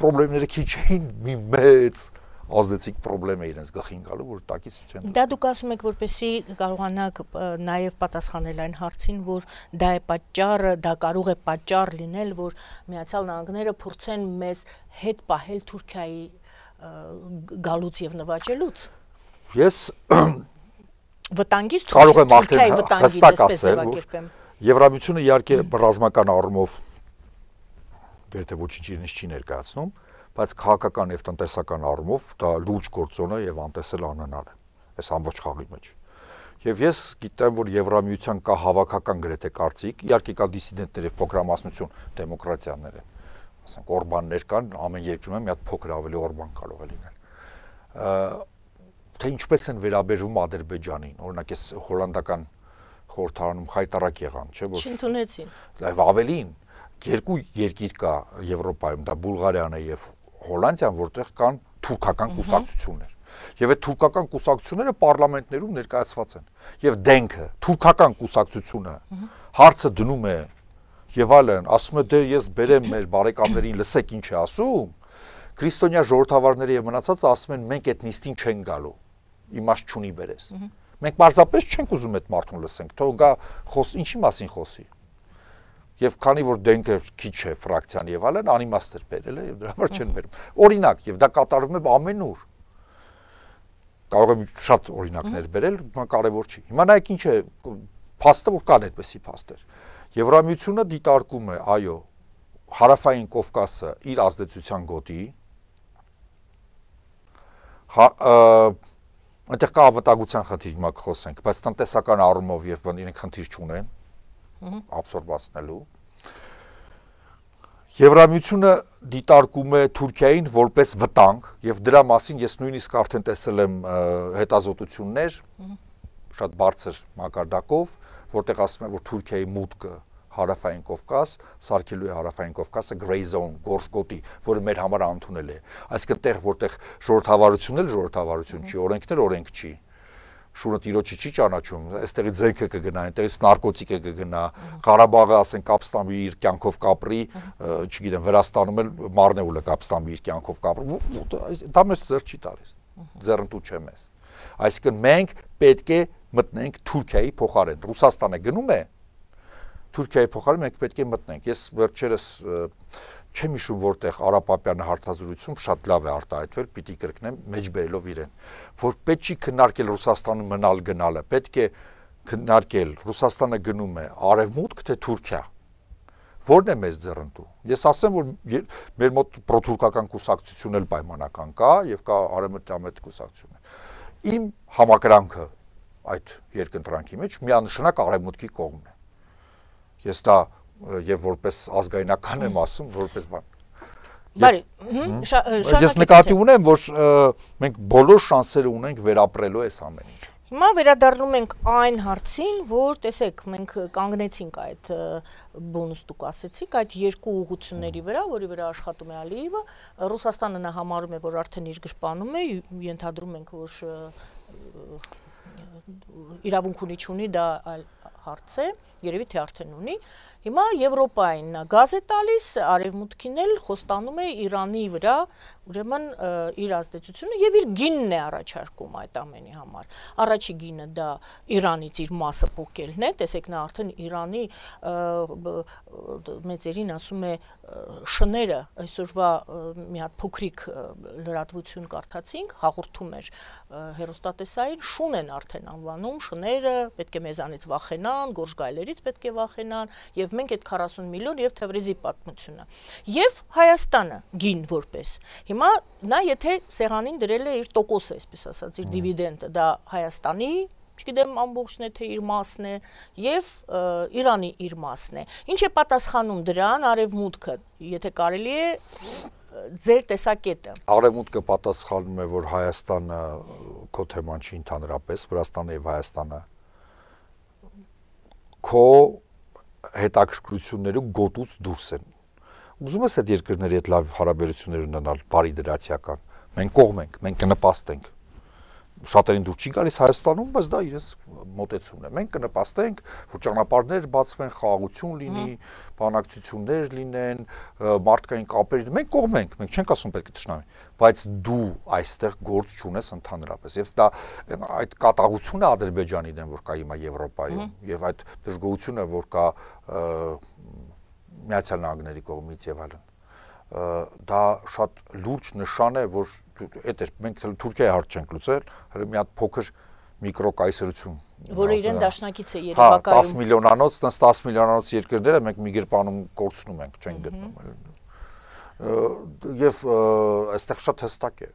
խնդիրները քիչ էին մի մեծ ազդեցիկ խնդրեմ է իրենց գլխին գալու, որ տակից չեն։ Դա դուք ասում եք, որպեսի կարողանաք նաև պատասխանել այն հարցին, որ դա է պատճառը, դա կարող է պատճառ լինել, որ Միացյալ Նահանգները փորձեն մեզ հետ պահել Թուրքիայի գալուց եւ նվաճելուց։ Ես վտանգից կարող եմ արդեն հստակ ասել, որ Եվրամիությունը իհարկե ռազմական առումով վերթե ոչինչ իրենց չի ներկայացնում, բայց քաղաքական եւ տնտեսական առումով դա լուրջ գործոն է եւ անտեսել անհնար է այս ամբողջ խաղի մեջ։ Եվ ես գիտեմ, որ Եվրամիության կա հավաքական գրեթե կարծիք, իհարկե կա դիսիդենտներ եւ փոքրամասնություն դեմոկրատիաներ են։ Ասենք Օրբաններ կան, ամեն երկրում մի հատ փոքր ավելի Օրբան կարող է լինել։ Թե ինչպես են վերաբերվում Ադրբեջանին, օրինակ այս հոլանդական խորհրդարանում հայտարարակ եղան, չէ՞ որ Չընդունեցին։ Լավ, ավելին երկու երկիր կա Եվրոպայում, դա Բուլղարիան է եւ Հոլանդիան, որտեղ կան թուրքական կուսակցություններ։ Եվ այդ թուրքական կուսակցությունները parlamentsներում ներկայացված են։ Եվ դենքը, թուրքական կուսակցությունը հարցը դնում է եւ այլն, ասում է դե ես բերեմ մեր բարեկամներին, լսեք ինչ է ասում։ Քրիստոնյա ժողովրդավարները եւ մնացածը ասում են մենք այդ նիստին չեն գալու։ Իմաստ չունի բերես։ Մենք պարզապես չենք ուզում այդ մարդուն լսենք։ Թող գա խոս, ինչի մասին խոսի եւ քանի որ դենքը քիչ է ֆրակցիան եւ այլն անիմաստ էր բերել է եւ դրա համար չեն բերում օրինակ եւ դա կատարվում է ամենուր կարող եմ շատ օրինակներ բերել կարեւոր չի հիմա նայեք ինչ է փաստը որ կան այդպեսի փաստեր եվրամիությունը դիտարկում է այո հարավային կովկասը իր ազդեցության գոտի հա, այնտեղ կա ավտագության խնդիր հիմա կխոսենք բայց տնտեսական առումով եւ բան իրենք խնդիր չունեն աբսորբացնելու։ Եվրամիությունը դիտարկում է Թուրքիային որպես վտանգ եւ դրա մասին ես նույնիսկ արդեն տեսել եմ հետազոտություններ շատ բարձր մակարդակով, որտեղ ասում են, որ Թուրքիայի մուտքը հարավային Կովկաս, Սարքելուի հարավային Կովկասը grey zone, գորշ գոտի, որը մեր համար անընդունել է։ Այսինքն տեղ, որտեղ ժողովրդավարությունն էլ ժողովրդավարություն չի, օրենքն էլ օրենք չի։ Ա շուրը տիրոջը չի ճանաչում, այստեղի ձենքը կգնա, այնտեղից նարկոտիկը կգնա, Ղարաբաղը, ասենք, Կապստամբի իր կյանքով կապրի, չգիտեմ, Վրաստանում էլ Մարնեուլը Կապստամբի իր կյանքով կապրի։ Դա մեզ ձեր չի տալիս։ Ձեռնտու չէ մեզ։ Այսինքն մենք պետք է մտնենք Թուրքիայի փոխարեն։ Ռուսաստանը գնում է Թուրքիայի փոխարեն մենք պետք է մտնենք։ Ես վերջերս չեմ հիշում որտեղ Արապապյանը հարցազրույցում շատ լավ է արտահայտվել, պիտի կրկնեմ, մեջբերելով իրեն, որ պետք չի քննարկել Ռուսաստանում մնալ գնալը, պետք է քննարկել Ռուսաստանը գնում է արևմուտք թե Թուրքիա։ Որն է մեզ ձեռնտու։ Ես ասեմ, որ մեր մոտ պրոթուրքական կուսակցություն էլ պայմանական կա եւ կա արևմտյան մեծ կուսակցություն։ Իմ համակրանքը այդ երկընտրանքի մեջ միանշանակ արևմուտքի կողմն է։ Ես դա եւ որպես ազգայնական եմ ասում, որպես բան։ Բարի, շարունակեք։ Ես նկատի ունեմ, որ մենք բոլոր շանսերը ունենք վերապրելու այս ամեն ինչ։ Հիմա վերադառնում ենք այն հարցին, որ տեսեք, մենք կանգնեցինք այդ բոնուս դուք ասեցիք, այդ երկու ուղությունների վրա, որի վրա աշխատում է Ալիևը, Ռուսաստանը նա համարում է, որ արդեն իր գշպանում է, ենթադրում ենք, որ իրավունք ունի չունի, դա այլ հարց է, երևի թե արդեն ունի, Հիմա Եվրոպային նա գազ է տալիս, արևմուտքին էլ խոստանում է Իրանի վրա, ուրեմն իր ազդեցությունը եւ իր գինն է առաջարկում այդ ամենի համար։ Առաջի գինը դա Իրանից իր մասը փոկելն է, տեսեք նա արդեն Իրանի մեծերին ասում է շները այսօրվա մի հատ փոքրիկ լրատվություն կարդացինք, հաղորդում էր հերոստատեսային շուն են արդեն անվանում, շները պետք է մեզանից վախենան, գորշ գայլերից պետք է վախենան եւ եւ մենք այդ 40 միլիոն եւ Թևրիզի պատմությունը եւ Հայաստանը գին որպես։ Հիմա նա եթե սեղանին դրել է իր տոկոսը, այսպես ասած, իր դիվիդենդը, դա Հայաստանի չգիտեմ ամբողջն է թե իր մասն է եւ Իրանի իր մասն է։ Ինչ է պատասխանում դրան արևմուտքը, եթե կարելի է ձեր տեսակետը։ Արևմուտքը պատասխանում է, որ Հայաստանը քո թեման չի ընդհանրապես, Վրաստանը եւ Հայաստանը քո հետաքրքրություններով գոտուց դուրս են։ Ուզում ես այդ երկրների հետ լավ հարաբերություններ ունենալ, բարի դրացիական։ Մենք կողմ ենք, մենք կնպաստենք շատերին դուր չի գալիս Հայաստանում, բայց դա իրենց մոտեցումն է։ Մենք կնպաստենք, որ ճանապարհներ բացվեն, խաղաղություն լինի, բանակցություններ լինեն, մարդկային կապեր։ Մենք կողմ ենք, մենք չենք ասում պետք է ճշնամի, բայց դու այստեղ գործ չունես ընդհանրապես։ Եվ դա այդ կատաղությունը Ադրբեջանի դեմ, որ կա հիմա Եվրոպայում, եւ այդ դժգոհությունը, որ կա Միացյալ Նահանգների կողմից եւ այլն դա շատ լուրջ նշան է, որ այդ էր մենք Թուրքիայի հարց չենք լուծել, հələ մի հատ փոքր միկրոկայսրություն որը իրեն դաշնակից է հա, Երևակայում 10 միլիոնանոց, տես 10 միլիոնանոց երկրները մենք մի գրպանում կորցնում ենք, չենք գտնում։ Եվ այստեղ շատ հստակ է։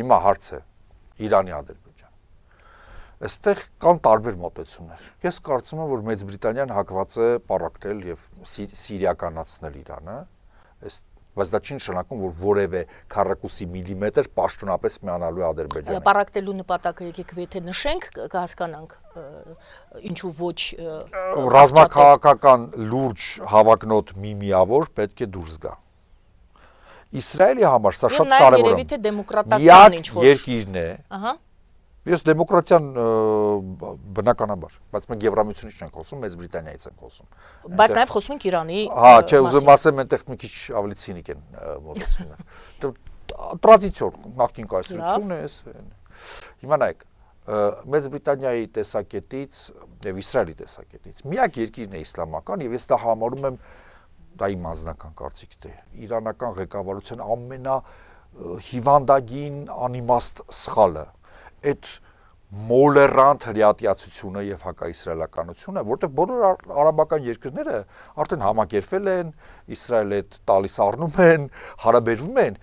Հիմա հարցը Իրանի Ադրբեջան։ Այստեղ կան տարբեր մոտեցումներ։ Ես կարծում եմ, որ Մեծ Բրիտանիան հակված է պարակտել եւ սիրիականացնել Իրանը։ Այս բայց դա չի նշանակում, որ որևէ քառակուսի միլիմետր պաշտոնապես միանալու է Ադրբեջանը։ Պարակտելու նպատակը եկեք եթե նշենք, կհասկանանք ինչու ոչ ռազմաքաղաքական լուրջ հավակնոտ մի միավոր պետք է դուրս գա։ Իսրայելի համար սա շատ կարևոր է։ Եվ նաև երևի թե դեմոկրատական ինչ որ երկիրն է։ Ահա Ես դեմոկրատիան բնականաբար, բայց մենք Եվրամիությունից չենք խոսում, մեծ Բրիտանիայից ենք խոսում։ Բայց նաև խոսում ենք Իրանի։ Հա, չէ, ուզում ասեմ, այնտեղ մի քիչ ավելի ցինիկ են մոտեցումները։ Տրադիցիոն նախքին կայսրությունն հա։ է, էս։ Հիմա նայեք, Մեծ Բրիտանիայի տեսակետից եւ Իսրայելի տեսակետից միակ երկիրն է իսլամական եւ ես դա համարում եմ դա իմ անձնական կարծիքն է։ Իրանական ղեկավարության ամենա հիվանդագին անիմաստ սխալը այդ մոլերանտ հրյատիացությունը եւ հակաիսրայելականությունը, որտեղ բոլոր արաբական երկրները արդեն համակերպվել են, Իսրայելը տալիս առնում են, հարաբերվում են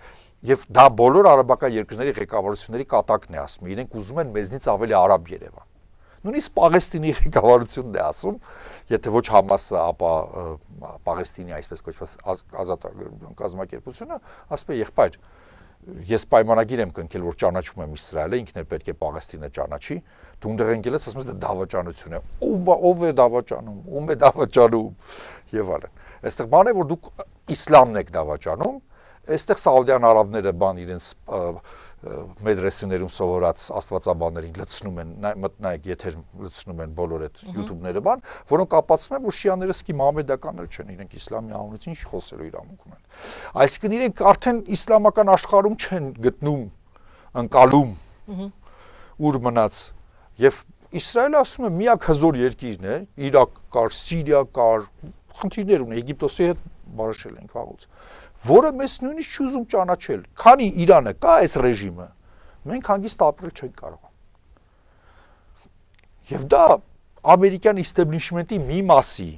եւ դա բոլոր արաբական երկրների ղեկավարությունների կատակն է ասում։ Իրենք ուզում են մեզնից ավելի արաբ Երևան։ Նույնիսկ Պաղեստինի ղեկավարությունն է ասում, եթե ոչ Համասը, ապա Պաղեստինի այսպես կոչված ազատ կազմակերպությունը ասում է եղբայր, ազ, ես պայմանագիր եմ կնքել, որ ճանաչում եմ Իսրայելը, ինքն էլ պետք է Պաղեստինը ճանաչի։ Դու ընդեղ ընկելես, ասում ես դա դավաճանություն է։ Ո՞վ ով է դավաճանում, ում է դավաճանում եւ այլն։ Այստեղ բան է, որ դուք իսլամն եք դավաճանում, այստեղ Սաուդյան արաբները բան իրենց և, մեր ռեսիներում սովորած աստվածաբաններին լցնում են, մտնայեք եթեր լցնում են բոլոր այդ YouTube-ները բան, որոնք ապացուցում են, որ շիաները սկի մահմեդական էլ չեն, իրենք իսլամի անունից ինչ խոսելու իրավունք ունեն։ Այսինքն իրենք արդեն իսլամական աշխարհում չեն գտնում անցալում ուր մնաց եւ Իսրայելը ասում է միակ հզոր երկիրն է, Իրաք կար, Սիրիա կար, խնդիրներ ունի Եգիպտոսի հետ բարաշել ենք վաղուց որը մեզ նույնիսկ չի ուզում ճանաչել։ Քանի Իրանը կա այս ռեժիմը, մենք հագիստ ապրել չենք կարող։ Եվ դա ամերիկյան իստեբլիշմենտի մի մասի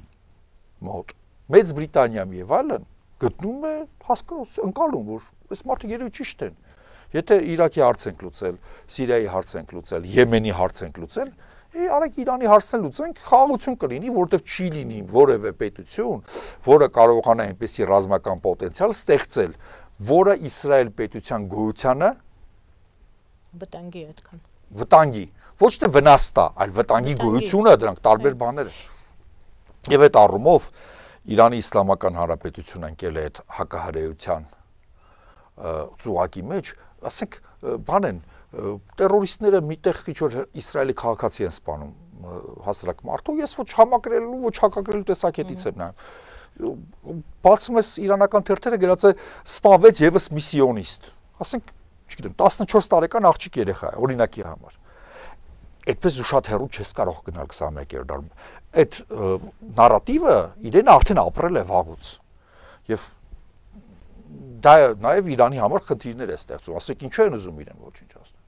մոտ Մեծ Բրիտանիայում եւ այլն գտնում է հասկաց ընկալում, որ այս մարդը երևի ճիշտ են։ Եթե Իրաքի հարց ենք լուծել, Սիրիայի հարց ենք լուծել, Եմենի հարց ենք լուծել, Է, արեք Իրանի հարցը լուծենք, խաղաղություն կլինի, որտեվ չի լինի որևէ պետություն, որը կարողանա այնպեսի ռազմական պոտենցիալ ստեղծել, որը Իսրայել պետության գոյությանը վտանգի այդքան։ Վտանգի, ոչ թե վնաս տա, այլ վտանգի գոյությունը դրանք տարբեր բաներ են։ Եվ այդ առումով Իրանի իսլամական հանրապետությունը ընկել է այդ հակահարեյության ծուղակի մեջ, ասենք, բան են, տերորիստները միտեղ քիչ որ Իսրայելի քաղաքացի են սպանում հասարակ մարդու, ես ոչ համակրելու, ոչ հակակրելու տեսակետից եմ նայում։ Բացում ես իրանական թերթերը գրած է սպանվեց եւս միսիոնիստ։ Ասենք, չգիտեմ, 14 տարեկան աղջիկ երեխա է, օրինակի համար այդպես ու շատ հեռու չես կարող գնալ 21-րդ դարում։ Այդ նարատիվը իրեն արդեն ապրել է վաղուց։ Եվ դա նաև Իրանի համար խնդիրներ է ստեղծում։ Ասեք ինչու են ուզում իրեն ոչինչ ասել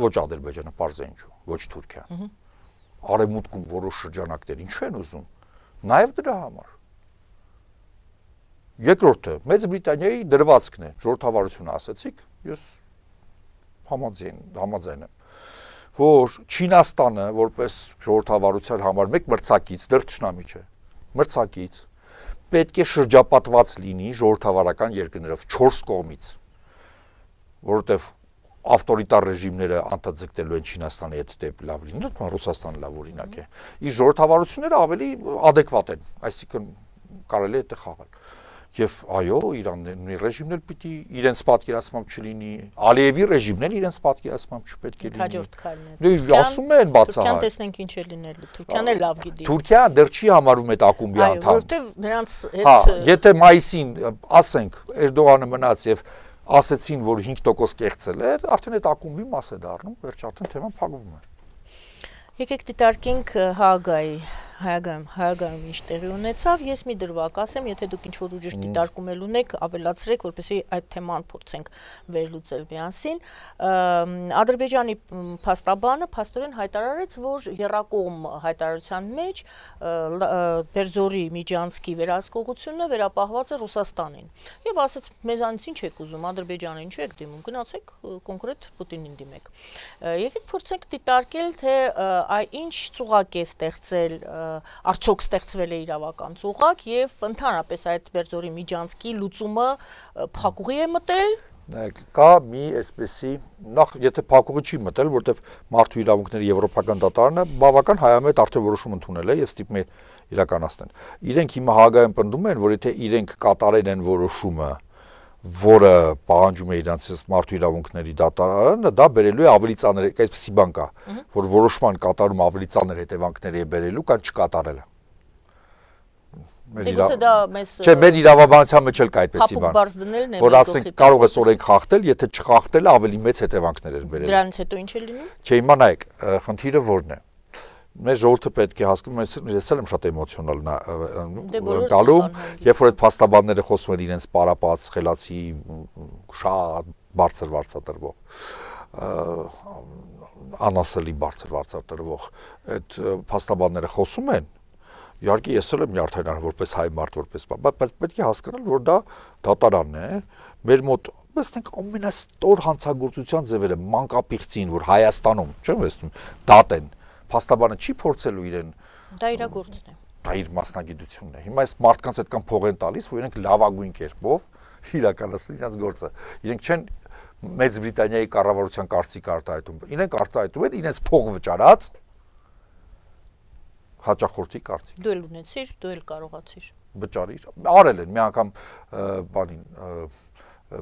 ոչ Ադրբեջանը, parz է ինչու, ոչ Թուրքիա։ Արևմուտքում որոշ շրջանակներ ինչու են ուզում։ Նաև դրա համար։ Երկրորդը Մեծ Բրիտանիայի դրվածքն է, ժողովրդավարությունը ասացիք, ես համաձայն համաձայն եմ որ Չինաստանը որպես ժողովրդավարության համար մեկ մրցակից դեռ ճշնամիջ է մրցակից պետք է շրջապատված լինի ժողովրդավարական երկրներով 4 կողմից որովհետև ավտորիտար ռեժիմները անդաձգտելու են Չինաստանի հետ դեպ լավ լինի, դա Ռուսաստանը լավ օրինակ է։ Իր ժողովրդավարությունները ավելի adekvat են, այսինքն կարելի է դա խաղալ։ Եվ այո, Իրանի ռեժիմն էլ պիտի իրենց պատկերացմամբ չլինի, Ալիևի ռեժիմն էլ իրենց պատկերացմամբ չպետք է լինի։ Հաջորդ քայլն է։ Դե ասում են բացահայտ։ Թուրքիան տեսնենք ինչ է լինելու։ Թուրքիան էլ լավ գիտի։ Թուրքիան դեռ չի համարվում այդ ակումբի անդամ։ Այո, որովհետև նրանց հա, հետ Հա, եթե մայիսին ասենք Էրդողանը մնաց եւ ասեցին, որ 5% կեղծել է, արդեն այդ ակումբի մաս է դառնում, վերջ արդեն թեման փակվում է։ Եկեք դիտարկենք Հագայի Հայագայում, Հայագայում ինչ տեղի ունեցավ, ես մի դրվակ ասեմ, եթե դուք ինչ-որ ուժիշ դիտարկում էլ ունեք, ավելացրեք, որպեսզի այդ թեման փորձենք վերլուծել միասին։ Ադրբեջանի փաստաբանը փաստորեն հայտարարեց, որ Եռակողմ հայտարարության մեջ Բերձորի միջանցքի վերահսկողությունը վերապահված է Ռուսաստանին։ Եվ ասաց մեզանից ինչ եք ուզում, Ադրբեջանը ինչու եք դիմում, գնացեք կոնկրետ Պուտինին դիմեք։ Եկեք փորձենք դիտարկել, թե այ ինչ ծուղակ է ստեղծել արդյոք ստեղծվել է իրավական ծուղակ եւ ընդհանրապես այդ Բերձորի միջանցքի լուծումը փակուղի է մտել նայեք կա մի այսպեսի նախ եթե փակուղի չի մտել որովհետեւ մարդու իրավունքների եվրոպական դատարանը բավական հայամետ արդեն որոշում ընդունել է եւ ստիպում է իրականացնել իրենք հիմա հագայում պնդում են որ եթե իրենք կատարել են որոշումը որը պահանջում է իրանցից մարդու իրավունքների դատարանը, դա բերելու է ավելի ծանր, այսպեսի բան կա, որ որոշման կատարում ավելի ծանր հետևանքների է բերելու կան չկատարելը։ Մեր դե իրավ... դա մեզ Չէ, մեր իրավաբանության մեջ էլ կա այդպեսի բան։ Որ ասենք կարող ես օրենք խախտել, եթե չխախտելը ավելի մեծ հետևանքներ էր բերելու։ Դրանից հետո ինչ է լինում։ Չէ, հիմա նայեք, խնդիրը որն է մեր ժողովուրդը պետք է հասկանում, ես ես էլ եմ շատ էմոցիոնալ ընկալում, դե երբ որ այդ փաստաբանները խոսում են իրենց պարապած խելացի շատ բարձր վարձատրվող անասելի բարձր վարձատրվող այդ փաստաբանները խոսում են իհարկե ես էլ եմ նյարդայնար որպես հայ մարդ որպես բա բայց պետք է հասկանալ որ դա դատարանն է մեր մոտ ասենք ամենաստոր հանցագործության ձևերը մանկապիղծին որ Հայաստանում չեմ ասում դատ են փաստաբանը չի փորձելու իրեն դա իր գործն է դա իր մասնագիտությունն է հիմա այս մարդկանց այդ կամ փող են տալիս որ իրենք լավագույն կերպով իրականացնեն իրենց գործը իրենք չեն մեծ բրիտանիայի կառավարության կարծիքը արտահայտում իրենք արտահայտում են իրենց փող վճարած հաճախորդի կարծիք դու էլ ունեցիր դու էլ կարողացիր վճարիր արել են մի անգամ բանին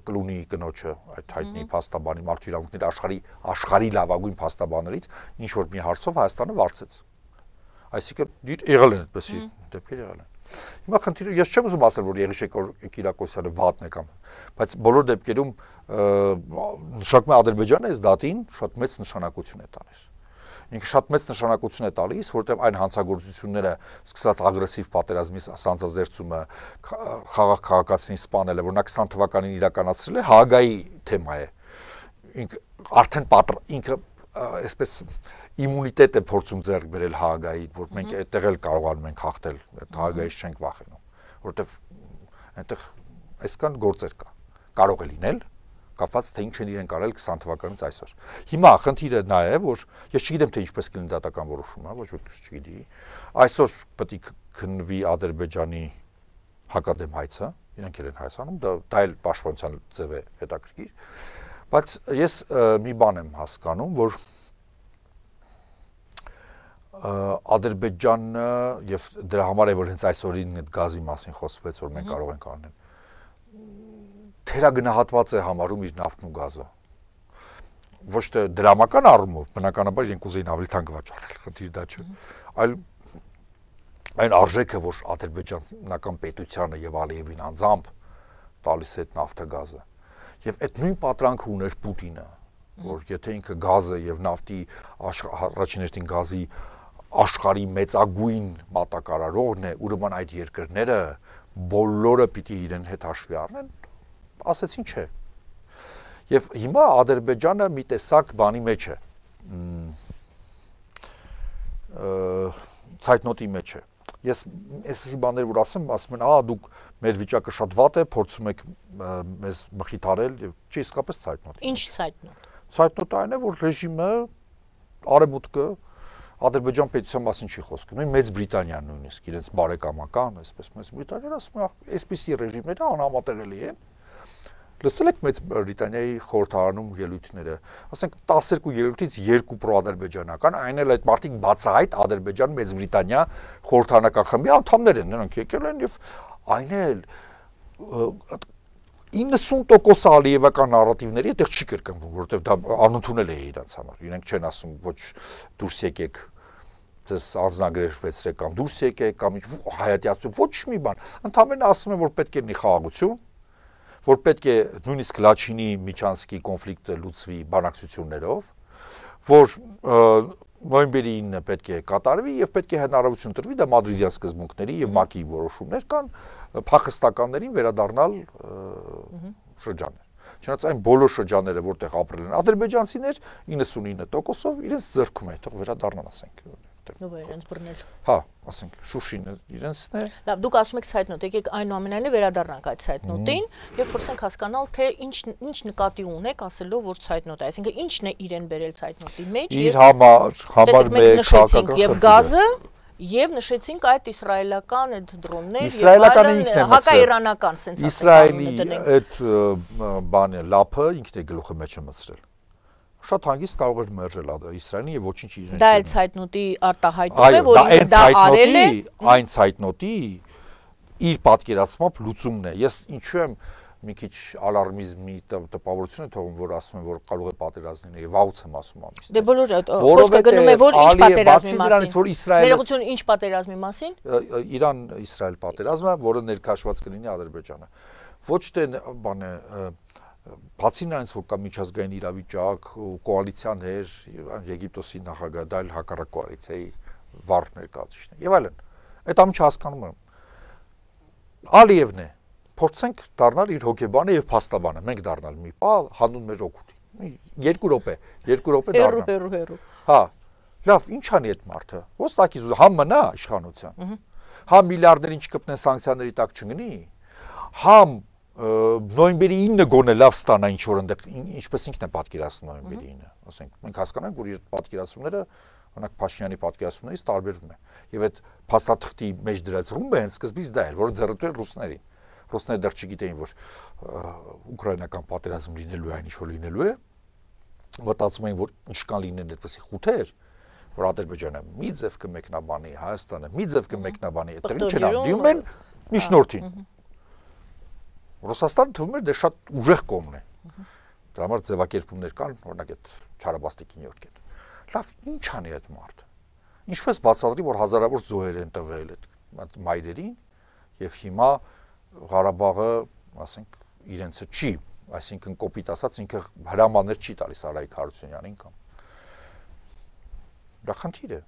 կլունի կնոջը այդ հայտնի փաստաբանի մարդու իրավունքների աշխարհի աշխարհի լավագույն փաստաբաններից ինչ որ մի հարցով Հայաստանը վարձեց։ Այսինքն դիր եղել են այդպեսի դեպքեր եղել են։ Հիմա խնդիրը ես չեմ ուզում ասել որ Եղիշե Կիրակոսյանը վատն է կամ բայց բոլոր դեպքերում նշանակում է Ադրբեջանը այս դատին շատ մեծ նշանակություն է տալիս ինքը շատ մեծ նշանակություն է տալիս, որտեղ այն հանցագործությունները սկսած ագրեսիվ պատերազմի սանձազերծումը, խաղաղ քաղաքացին սպանելը, որ նա 20 թվականին իրականացրել է, Հագայի թեմա է։ Ինք արդեն ինքը այսպես իմունիտետ է փորձում ձեռք բերել Հագայի, որ մենք այդտեղ էլ կարողանում ենք հաղթել, Հագայից չենք վախենում, որովհետև այնտեղ այսքան գործեր կա։ Կարող է լինել, կապված թե ինչ են իրենք արել 20 թվականից այսօր։ Հիմա խնդիրը նա է, որ ես չգիտեմ թե ինչպես կլինի դատական որոշումը, ոչ ոք չգիտի։ Այսօր պետք քննվի Ադրբեջանի հակադեմ հայցը, իրենք իրեն հայցանում, դա դա էլ պաշտպանության ձև է հետաքրքիր։ Բայց ես մի բան եմ հասկանում, որ Ադրբեջանը եւ դրա համար է որ հենց այսօրին այդ գազի մասին խոսվեց, որ մենք կարող ենք անել թերագնահատված է համարում իր նավթն ու գազը ոչ թե դրամական առումով բնականաբար իրենք ուզեին ավելի թանկ վաճառել խնդիր դա չէ այլ այն արժեքը որ ադրբեջանական պետությանը եւ Ալիևին անձամբ տալիս է այդ նավթը գազը եւ այդ նույն պատրանքը ուներ Պուտինը որ եթե ինքը գազը եւ նավթի առաջին հերթին գազի աշխարհի մեծագույն մատակարարողն է ուրեմն այդ երկրները բոլորը պիտի իրեն հետ հաշվի առնեն ասեցին չէ։ Եվ հիմա Ադրբեջանը մի տեսակ բանի մեջ է։ ցայտնոտի մեջ է։ Ես այսպեսի բաներ որ ասեմ, ասում են, «Ա, դուք մեր վիճակը շատ վատ է, փորձում եք մեզ մխիթարել» եւ չի իսկապես ցայտնոտ։ Ինչ ցայտնոտ։ Ցայտնոտը այն է, որ ռեժիմը արևմուտքը Ադրբեջան պետության մասին չի խոսքում, նույն Մեծ Բրիտանիան նույնիսկ իրենց բարեկամական, այսպես Մեծ Բրիտանիան ասում է, այսպիսի ռեժիմները անհամատեղելի են, Լսել եք Մեծ Բրիտանիայի խորհրդարանում ելույթները։ Ասենք 12 ելույթից 2 պրոադրբեջանական, այն էլ այդ մարդիկ բացահայտ Ադրբեջան Մեծ Բրիտանիա խորհրդանական խմբի անդամներ են, նրանք եկել են եւ այն էլ 90% ալիևական նարատիվների այդտեղ չի կրկնվում, որովհետև դա անընդունել է իրանց համար։ Իրենք չեն ասում ոչ դուրս եկեք ձեզ անձնագրեր վեցրեք կամ դուրս եկեք կամ հայատյացու ոչ մի բան։ Ընդհանրապես ասում են որ պետք է լինի խաղաղություն, որ պետք է նույնիսկ Լաչինի Միչանսկի կոնֆլիկտը լուծվի բանակցություններով, որ նոյեմբերի 9-ը պետք է կատարվի եւ պետք է հնարավորություն տրվի դա մադրիդյան սկզբունքների եւ ՄԱԿ-ի որոշումներ կան փախստականներին վերադառնալ շրջաներ։ Չնայած այն բոլոր շրջանները, որտեղ ապրել են ադրբեջանցիներ 99%-ով իրենց ձեռքում է, թող վերադառնան, ասենք ստեղծել։ Ո՞վ է իրենց բռնել։ Հա, ասենք Շուշինը իրենցն է։ Լավ, դուք ասում եք ցայտնոտ, եկեք այնուամենայնիվ վերադառնանք այդ ցայտնոտին եւ փորձենք հասկանալ թե ինչ ինչ նկատի ունեք ասելով որ ցայտնոտ է, այսինքն ինչն է իրեն բերել ցայտնոտի մեջ։ Իր համար, համար մեկ քաղաքական եւ գազը Եվ նշեցինք այդ իսրայելական այդ դրոններ իսրայելականը ինքն է հակաիրանական սենց ասենք Իսրայելի այդ բանը լափը ինքն է գլուխի մեջը մցրել շատ հագիստ կարող էր մերժել Իսրայելին եւ ոչինչ իրեն։ Դա էլ ցայտնոտի արտահայտում է, որ դա արել է։ Այն ցայտնոտի իր պատկերացմամբ լուծումն է։ Ես ինչու եմ մի քիչ ալարմիզմի տպավորություն է թողում, որ ասում են, որ կարող է պատերազմ լինել եւ վաղուց եմ ասում ամիսներ։ Դե բոլոր խոսքը գնում է, որ ինչ պատերազմի մասին։ Դրանից որ Իսրայելը Ներողություն, ինչ պատերազմի մասին։ Իրան-Իսրայել պատերազմը, որը ներքաշված կլինի Ադրբեջանը։ Ոչ թե բանը բացի նրանից որ կա միջազգային իրավիճակ ու կոալիցիաներ Եգիպտոսի նախագահ դա էլ հակառակ կոալիցիայի վառ ներկայացուցիչն է եւ այլն այդ ամիջը հասկանում եմ Ալիևն է փորձենք դառնալ իր հոգեբանը եւ փաստաբանը մենք դառնալ մի պա հանուն մեր օգուտի երկու րոպե երկու րոպե դառնա հերո հերո հա լավ ի՞նչ անի այդ մարդը ոստակի համ մնա իշխանության հա միլիարդներ ինչ կպնեն սանկցիաների տակ չգնի համ նոյեմբերի 9-ը գոնե լավ ստանա ինչ որ այնտեղ ինչպես ինքն է պատկերացնում նոյեմբերի 9-ը, ասենք մենք հասկանանք, որ իր պատկերացումները օրինակ Փաշինյանի պատկերացումներից տարբերվում է։ Եվ այդ փաստաթղթի մեջ դրած ռումբը հենց սկզբից դա էր, որը ձեռնտու էր ռուսներին։ Ռուսները դեռ չգիտեին, որ ուկրաինական պատերազմ լինելու է, այն ինչ որ լինելու է։ Մտածում էին, որ ինչքան լինեն այդպեսի խութեր, որ Ադրբեջանը մի ձև կմեկնաբանի, Հայաստանը մի ձև կմեկնաբանի, այդտեղ ինչ են անում, դիում են միջնորդին։ Ահա Ռուսաստանը թվում էր դե շատ ուժեղ կողմն է։ Դրա համար ձևակերպումներ կան, օրինակ այդ Չարաբաստիկի Նյորքին։ Լավ, ի՞նչ անի այդ մարդը։ Ինչպես բացատրի, որ հազարավոր զոհեր են տվել այդ մայրերին եւ հիմա Ղարաբաղը, ասենք, իրենցը չի, այսինքն կոպիտ ասած ինքը հրամաններ չի տալիս Արայիկ Հարությունյանին կամ։ Դա խնդիր է։ Դա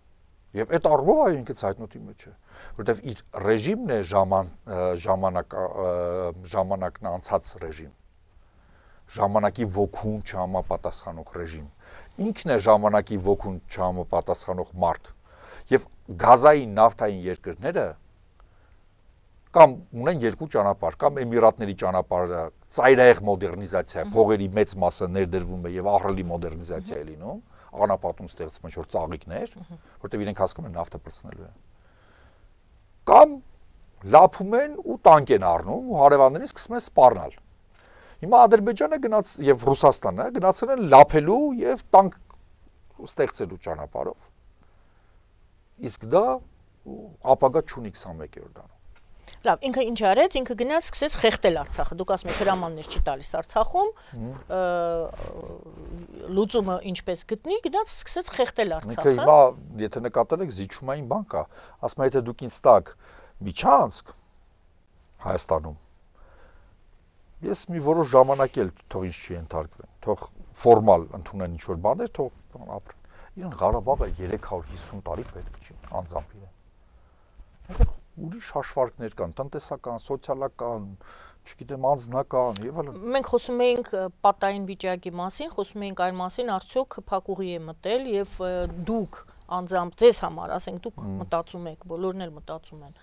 Եվ այդ առումով այ ինքից հայտնոտի մեջ է, որովհետև իր ռեժիմն է ժաման ժամանակ ժամանակն անցած ռեժիմ։ Ժամանակի ոգուն չհամապատասխանող ռեժիմ։ Ինքն է ժամանակի ոգուն չհամապատասխանող մարդ։ Եվ գազային, նավթային երկրները կամ ունեն երկու ճանապարհ, կամ Էմիրատների ճանապարհը ծայրահեղ մոդեռնիզացիա, փողերի մեծ մասը ներդրվում է եւ ահռելի մոդեռնիզացիա է լինում, անապատում ստեղծում ինչ որ ծաղիկներ, որտեղ իրենք հասկանում են նավթը բրցնելու է։ Կամ լափում են ու տանկ են առնում ու հարևաններին սկսում են սպառնալ։ Հիմա Ադրբեջանը գնաց եւ Ռուսաստանը գնացել են լափելու եւ տանկ ստեղծելու ճանապարհով։ Իսկ դա ապագա չունի 21-րդ դարում։ Լավ, ինքը ինչ արեց, ինքը գնաց սկսեց խեղտել Արցախը։ Դուք ասում եք հրամաններ չի տալիս Արցախում, լուծումը ինչպես գտնի, գնաց սկսեց խեղտել Արցախը։ Ինքը հիմա, եթե նկատել եք, զիջումային բան կա։ Ասում է, եթե դուք ինձ տակ Միչանսկ Հայաստանում ես մի որոշ ժամանակ էլ թող ինչ չի ենթարկվեն, թող ֆորմալ ընդունեն ինչ որ բաներ, թող ապրեն։ Իրան Ղարաբաղը 350 տարի պետք չի անձամբ իրեն ուրիշ հաշվարկներ կան, տնտեսական, սոցիալական, չգիտեմ, անձնական եւ այլն։ Մենք խոսում էինք պատային վիճակի մասին, խոսում էինք այն մասին, արդյոք փակուղի է մտել եւ դուք անձամբ ձեզ համար, ասենք դուք մտածում եք, բոլորն էլ մտածում են։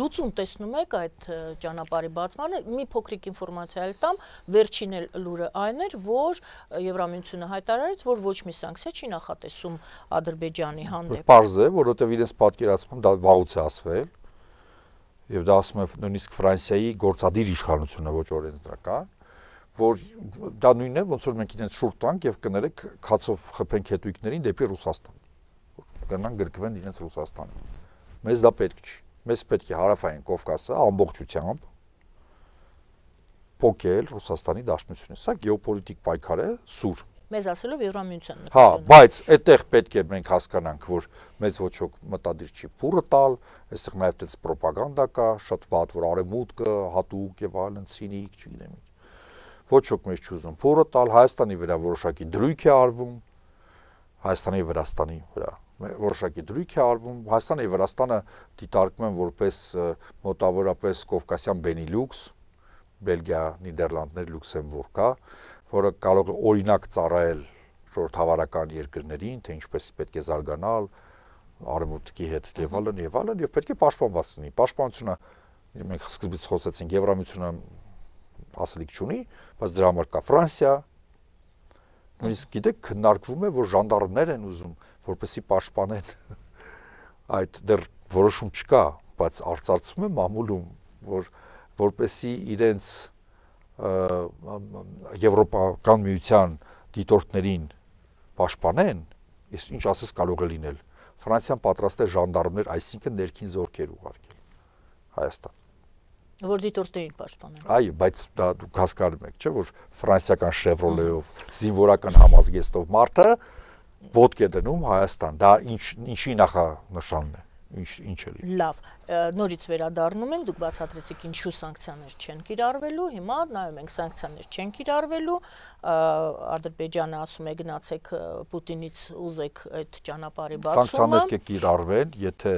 Լուծում տեսնում եք այդ ճանապարհի բացմանը, մի փոքրիկ ինֆորմացիա էլ տամ, վերջին էլ լուրը այն էր, որ Եվրամիությունը հայտարարեց, որ ոչ մի սանկցիա չի նախատեսում Ադրբեջանի հանդեպ։ Պարզ է, որովհետև իրենց պատկերացում դա վաղուց է ասվել։ Եվ դա ասում է նույնիսկ Ֆրանսիայի գործադիր իշխանությունը ոչ օրենսդրական, որ դա նույնն է, ոնց որ մենք իրենց շուրջ տանք եւ կներեք քացով խփենք հետույքներին դեպի Ռուսաստան կգնան գրկվեն իրենց Ռուսաստանին։ Մեզ դա պետք չի։ Մեզ պետք է հարավային Կովկասը ամբողջությամբ փոկել Ռուսաստանի դաշնությունը։ Սա գեոպոլիտիկ պայքար է, սուր։ Մեզ ասելով Եվրամիությունն է։ Հա, բայց այդտեղ պետք է մենք հասկանանք, որ մեզ ոչ ոք մտադիր չի փուրը տալ, այստեղ նաև այդպես ռոպագանդա կա, շատ վատ, որ արևմուտքը հատուկ եւ այլն ցինիկ, չգիտեմ ինչ ոչ ոք մեզ չի ուզում փորը տալ, Հայաստանի վրա որոշակի դրույք է արվում, Հայաստանի Վրաստանի վրա որոշակի դրույք է արվում։ Հայաստանը եւ Վրաստանը դիտարկվում են որպես մոտավորապես Կովկասյան Բենիլյուքս, Բելգիա, Նիդերլանդներ, Լյուքսեմբուրգ կա, որը կարող է օրինակ ծառայել շորթավարական երկրներին, թե ինչպես պետք է զարգանալ արևմուտքի հետ եւ այլն եւ այլն եւ պետք է պաշտպանված լինի։ Պաշտպանությունը մենք սկզբից խոսեցինք Եվրամիությունը ասելիք չունի, բայց դրա համար կա Ֆրանսիա, Նույնիսկ գիտեք քննարկվում է, որ ժանդարմներ են ուզում որպեսի պաշտպանեն այդ դեռ որոշում չկա, բայց արծարծվում է մամուլում, որ որպեսի իրենց եվրոպական միության դիտորդներին պաշտպանեն, ես ինչ ասես կարող է լինել։ Ֆրանսիան պատրաստ է ժանդարմներ, այսինքն ներքին զորքեր ուղարկել Հայաստան։ Որ դիտորդներին պաշտպանեն։ Այո, բայց դա դուք հասկանում եք, չէ՞, որ ֆրանսիական շևրոլեով զինվորական համազգեստով մարդը ոդկ է դնում Հայաստան։ Դա ինչ ինչի նախանշանն է։ Ինչ ինչ է լինում։ Լավ, նորից վերադառնում ենք, դուք բացատրեցիք ինչու սանկցիաներ չեն կիրառվելու, հիմա նայում ենք սանկցիաներ չեն կիրառվելու, Ադրբեջանը ասում է գնացեք Պուտինից ուզեք այդ ճանապարհի բացումը։ Սանկցիաներ կկիրառվեն, եթե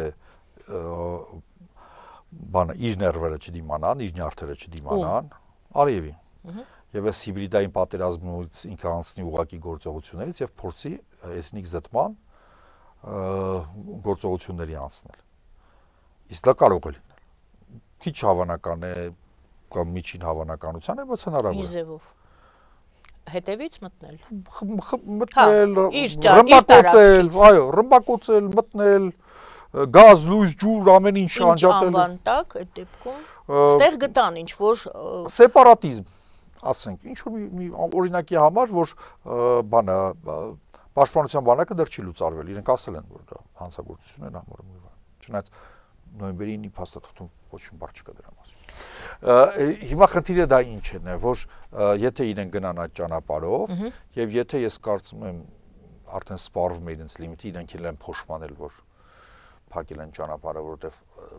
բանը իր ներվերը չդիմանան, իր նյարդերը չդիմանան, Արիևին։ Ուհ եւ այս հիբրիդային պատերազմից ինքը անցնի ուղակի գործողություններից եւ փորձի էթնիկ զտման գործողությունների անցնել։ Իսկ դա կարող է լինել։ Քիչ հավանական է կամ միջին հավանականության է, բայց հնարավոր է։ Ինչ ձևով հետևից մտնել։ Մտնել, հա, ռմբակոծել, այո, ռմբակոծել, մտնել, գազ, լույս, ջուր, ամեն ինչ անջատել։ Ինչ անվան տակ այդ դեպքում։ Ստեղ գտան ինչ որ սեպարատիզմ ասենք ինչ որ մի օրինակի համար որ բանը պաշտպանության բանակը դեռ չի լուծարվել իրենք ասել են որ դա հանցագործություն են համարում ու չնայած նոյեմբերի 9-ի փաստաթղթում ոչ մի բառ չկա դրա մասին։ Հիմա խնդիրը դա ինչն է, որ եթե իրեն գնան այդ ճանապարհով եւ եթե ես կարծում եմ արդեն սպառվում է իրենց լիմիտը, իրենք էլ են փոշմանել, որ փակել են ճանապարհը, որովհետև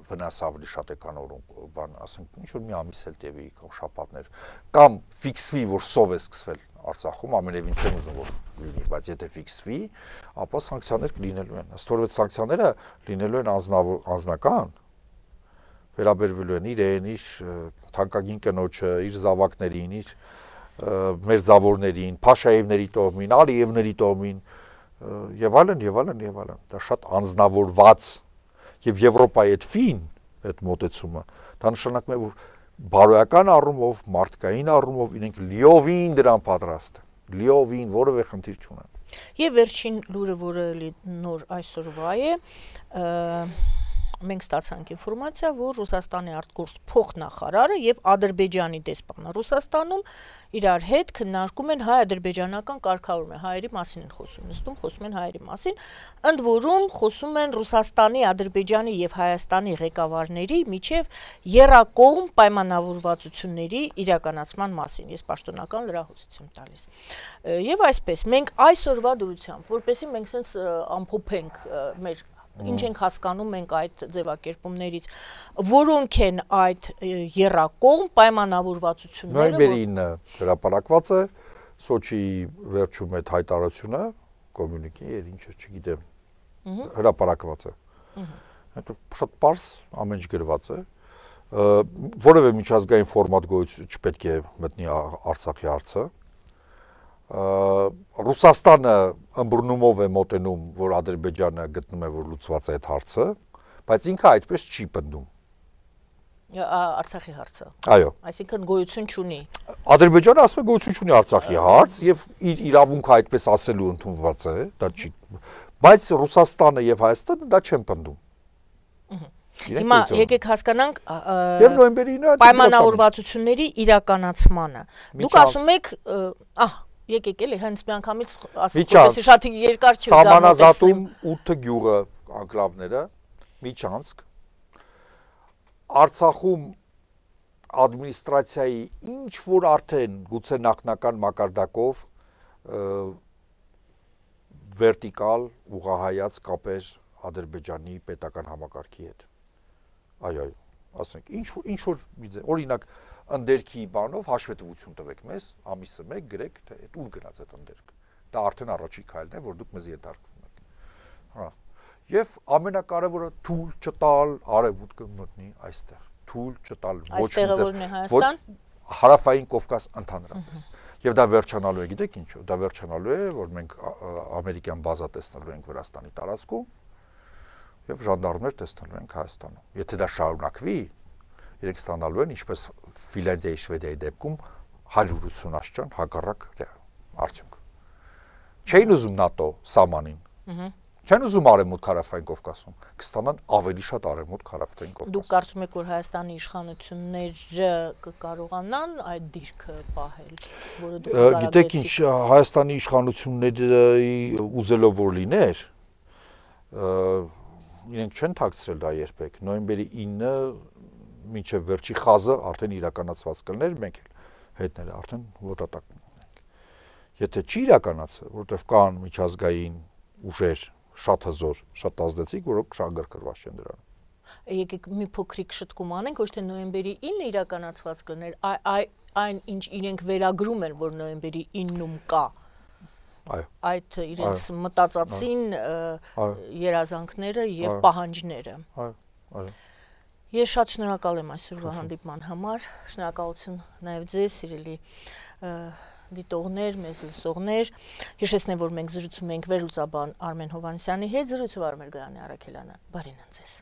վնասավլի շատ է կանորում, բան, ասենք, ինչ որ մի ամիս էլ տևի կամ շաբաթներ, կամ ֆիքսվի, որ սով է սկսվել Արցախում, ամենևին չեմ ուզում որ լինի, բայց եթե ֆիքսվի, ապա սանկցիաներ կլինելու են։ Ըստ որևէ սանկցիաները լինելու են անznավոր անznական վերաբերվելու են իրեն, իր թանկագին կնոջը, իր զավակներին, իր մեր զավորներին, Փաշայևների տոհմին, Ալիևների տոհմին, եւ այլն եւ այլն եւ այլն դա շատ անznավորված եւ Եվրոպայի այդ ֆին այդ մոտեցումը դա նշանակում է որ բարոյական առումով, մարդկային առումով իրենք լիովին դրան պատրաստ են։ Լիովին որևէ խնդիր չունեն։ Եվ վերջին լուրը, որը լի նոր այսօրվա է, և, մենք ստացանք ինֆորմացիա, որ Ռուսաստանի արտգործ փոխնախարարը եւ Ադրբեջանի դեսպանը Ռուսաստանում իրար հետ քննարկում են հայ-ադրբեջանական կարգավորումը, հայերի մասին են խոսում, նստում խոսում են հայերի մասին, ընդ որում խոսում են Ռուսաստանի, Ադրբեջանի եւ Հայաստանի ղեկավարների միջև երակողմ պայմանավորվածությունների իրականացման մասին։ Ես պաշտոնական լրահոսից եմ տալիս։ Եվ այսպես, մենք այսօրվա դրությամբ, որովհետեւ մենք սենց ամփոփենք մեր Ինչ ենք հասկանում մենք այդ ձևակերպումներից, որոնք են այդ երրակողմ պայմանավորվածությունները։ Նոյեմբերի 9-ը հրապարակված է Սոչիի վերջում այդ հայտարարությունը, կոմունիկի էր, ինչը չգիտեմ, հրապարակված է։ Այդ շատ པարս ամեն ինչ գրված է որևէ միջազգային ֆորմատ գոյություն չպետք է մտնի Արցախի հարցը։ Ա Ռուսաստանը ըմբռնումով է մոտենում, որ Ադրբեջանը գտնում է, որ լուծված է այդ հարցը, բայց ինքը այդպես չի պնդում։ Արցախի հարցը։ Այո։ Այսինքն գոյություն չունի։ Ադրբեջանը ասում է գոյություն չունի Արցախի հարց եւ իր իրավունքը այդպես ասելու ընդունված է, դա չի։ Բայց Ռուսաստանը եւ Հայաստանը դա չեն պնդում։ Հիմա եկեք հասկանանք եւ նոյեմբերի 9-ը պայմանավորվածությունների իրականացմանը։ Դուք ասում եք, ահա եկեք էլի հենց միանգամից ասեք, որպեսզի շատ երկար չի դա։ Սամանազատում 8 գյուղը անկլավները, Միջանցք, Արցախում ադմինիստրացիայի ինչ որ արդեն գուցե նակնական մակարդակով վերտիկալ ուղահայաց կապեր Ադրբեջանի պետական համակարգի հետ։ Այո, այո, ասենք ինչ որ ինչ որ օրինակ որ ընդերքի բանով հաշվետվություն տվեք մեզ, ամիսը 1 գրեք, թե այդ ուր գնաց այդ ընդերքը։ Դա արդեն առաջի քայլն է, որ դուք մեզ ենթարկվում եք։ Հա։ Եվ ամենակարևորը թույլ չտալ արևմուտքը մտնի այստեղ։ Թույլ չտալ ոչ մի ձեր հարավային Կովկաս ընդհանրապես։ Եվ դա վերջանալու է, գիտեք ինչու։ Դա վերջանալու է, որ մենք ամերիկյան բազա տեսնելու ենք Վրաստանի տարածքում, եւ ժանդարմներ տեսնելու ենք Հայաստանում։ Եթե դա շարունակվի, իրենք ստանալու են ինչպես Ֆինլանդիայի Շվեդիայի դեպքում 180 աստիճան հակառակ արդյունք։ Չէին ուզում ՆԱՏՕ սահմանին։ Ահա չեն ուզում արևմուտք հարավային Կովկասում, կստանան ավելի շատ արևմուտք հարավային Կովկասում։ Դուք կարծում եք, որ Հայաստանի իշխանությունները կկարողանան այդ դիրքը պահել, որը դուք կարողացեք։ Գիտեք ինչ, Հայաստանի իշխանությունների ուզելով որ լիներ, իրենք չեն ཐակցրել դա երբեք։ Նոյեմբերի 9-ը մինչև վերջի խազը արդեն իրականացված կլներ, մենք էլ հետները արդեն ոտատակ ունենք։ Եթե չի իրականացը, որովհետև կան միջազգային ուժեր, շատ հզոր, շատ ազդեցիկ, որոնք շատ գրկրված չեն դրան եկեք մի փոքրիկ շտկում անենք, ոչ թե նոյեմբերի 9-ը իրականացված կլներ, այն ինչ իրենք վերագրում են, որ նոյեմբերի 9-ում կա։ Այո։ Այդ իրենց մտածածին երազանքները եւ պահանջները։ Այո, այո։ Ես շատ շնորհակալ եմ այսօրվա հանդիպման համար։ Շնորհակալություն նաև ձեզ, սիրելի դիտողներ, մեզ լսողներ։ Հիշեցնեմ, որ մենք զրուցում ենք վերլուծաբան Արմեն Հովանեսյանի հետ, զրույցով Արմեն Գոյանի Արաքելյանը։ Բարին ընձեզ։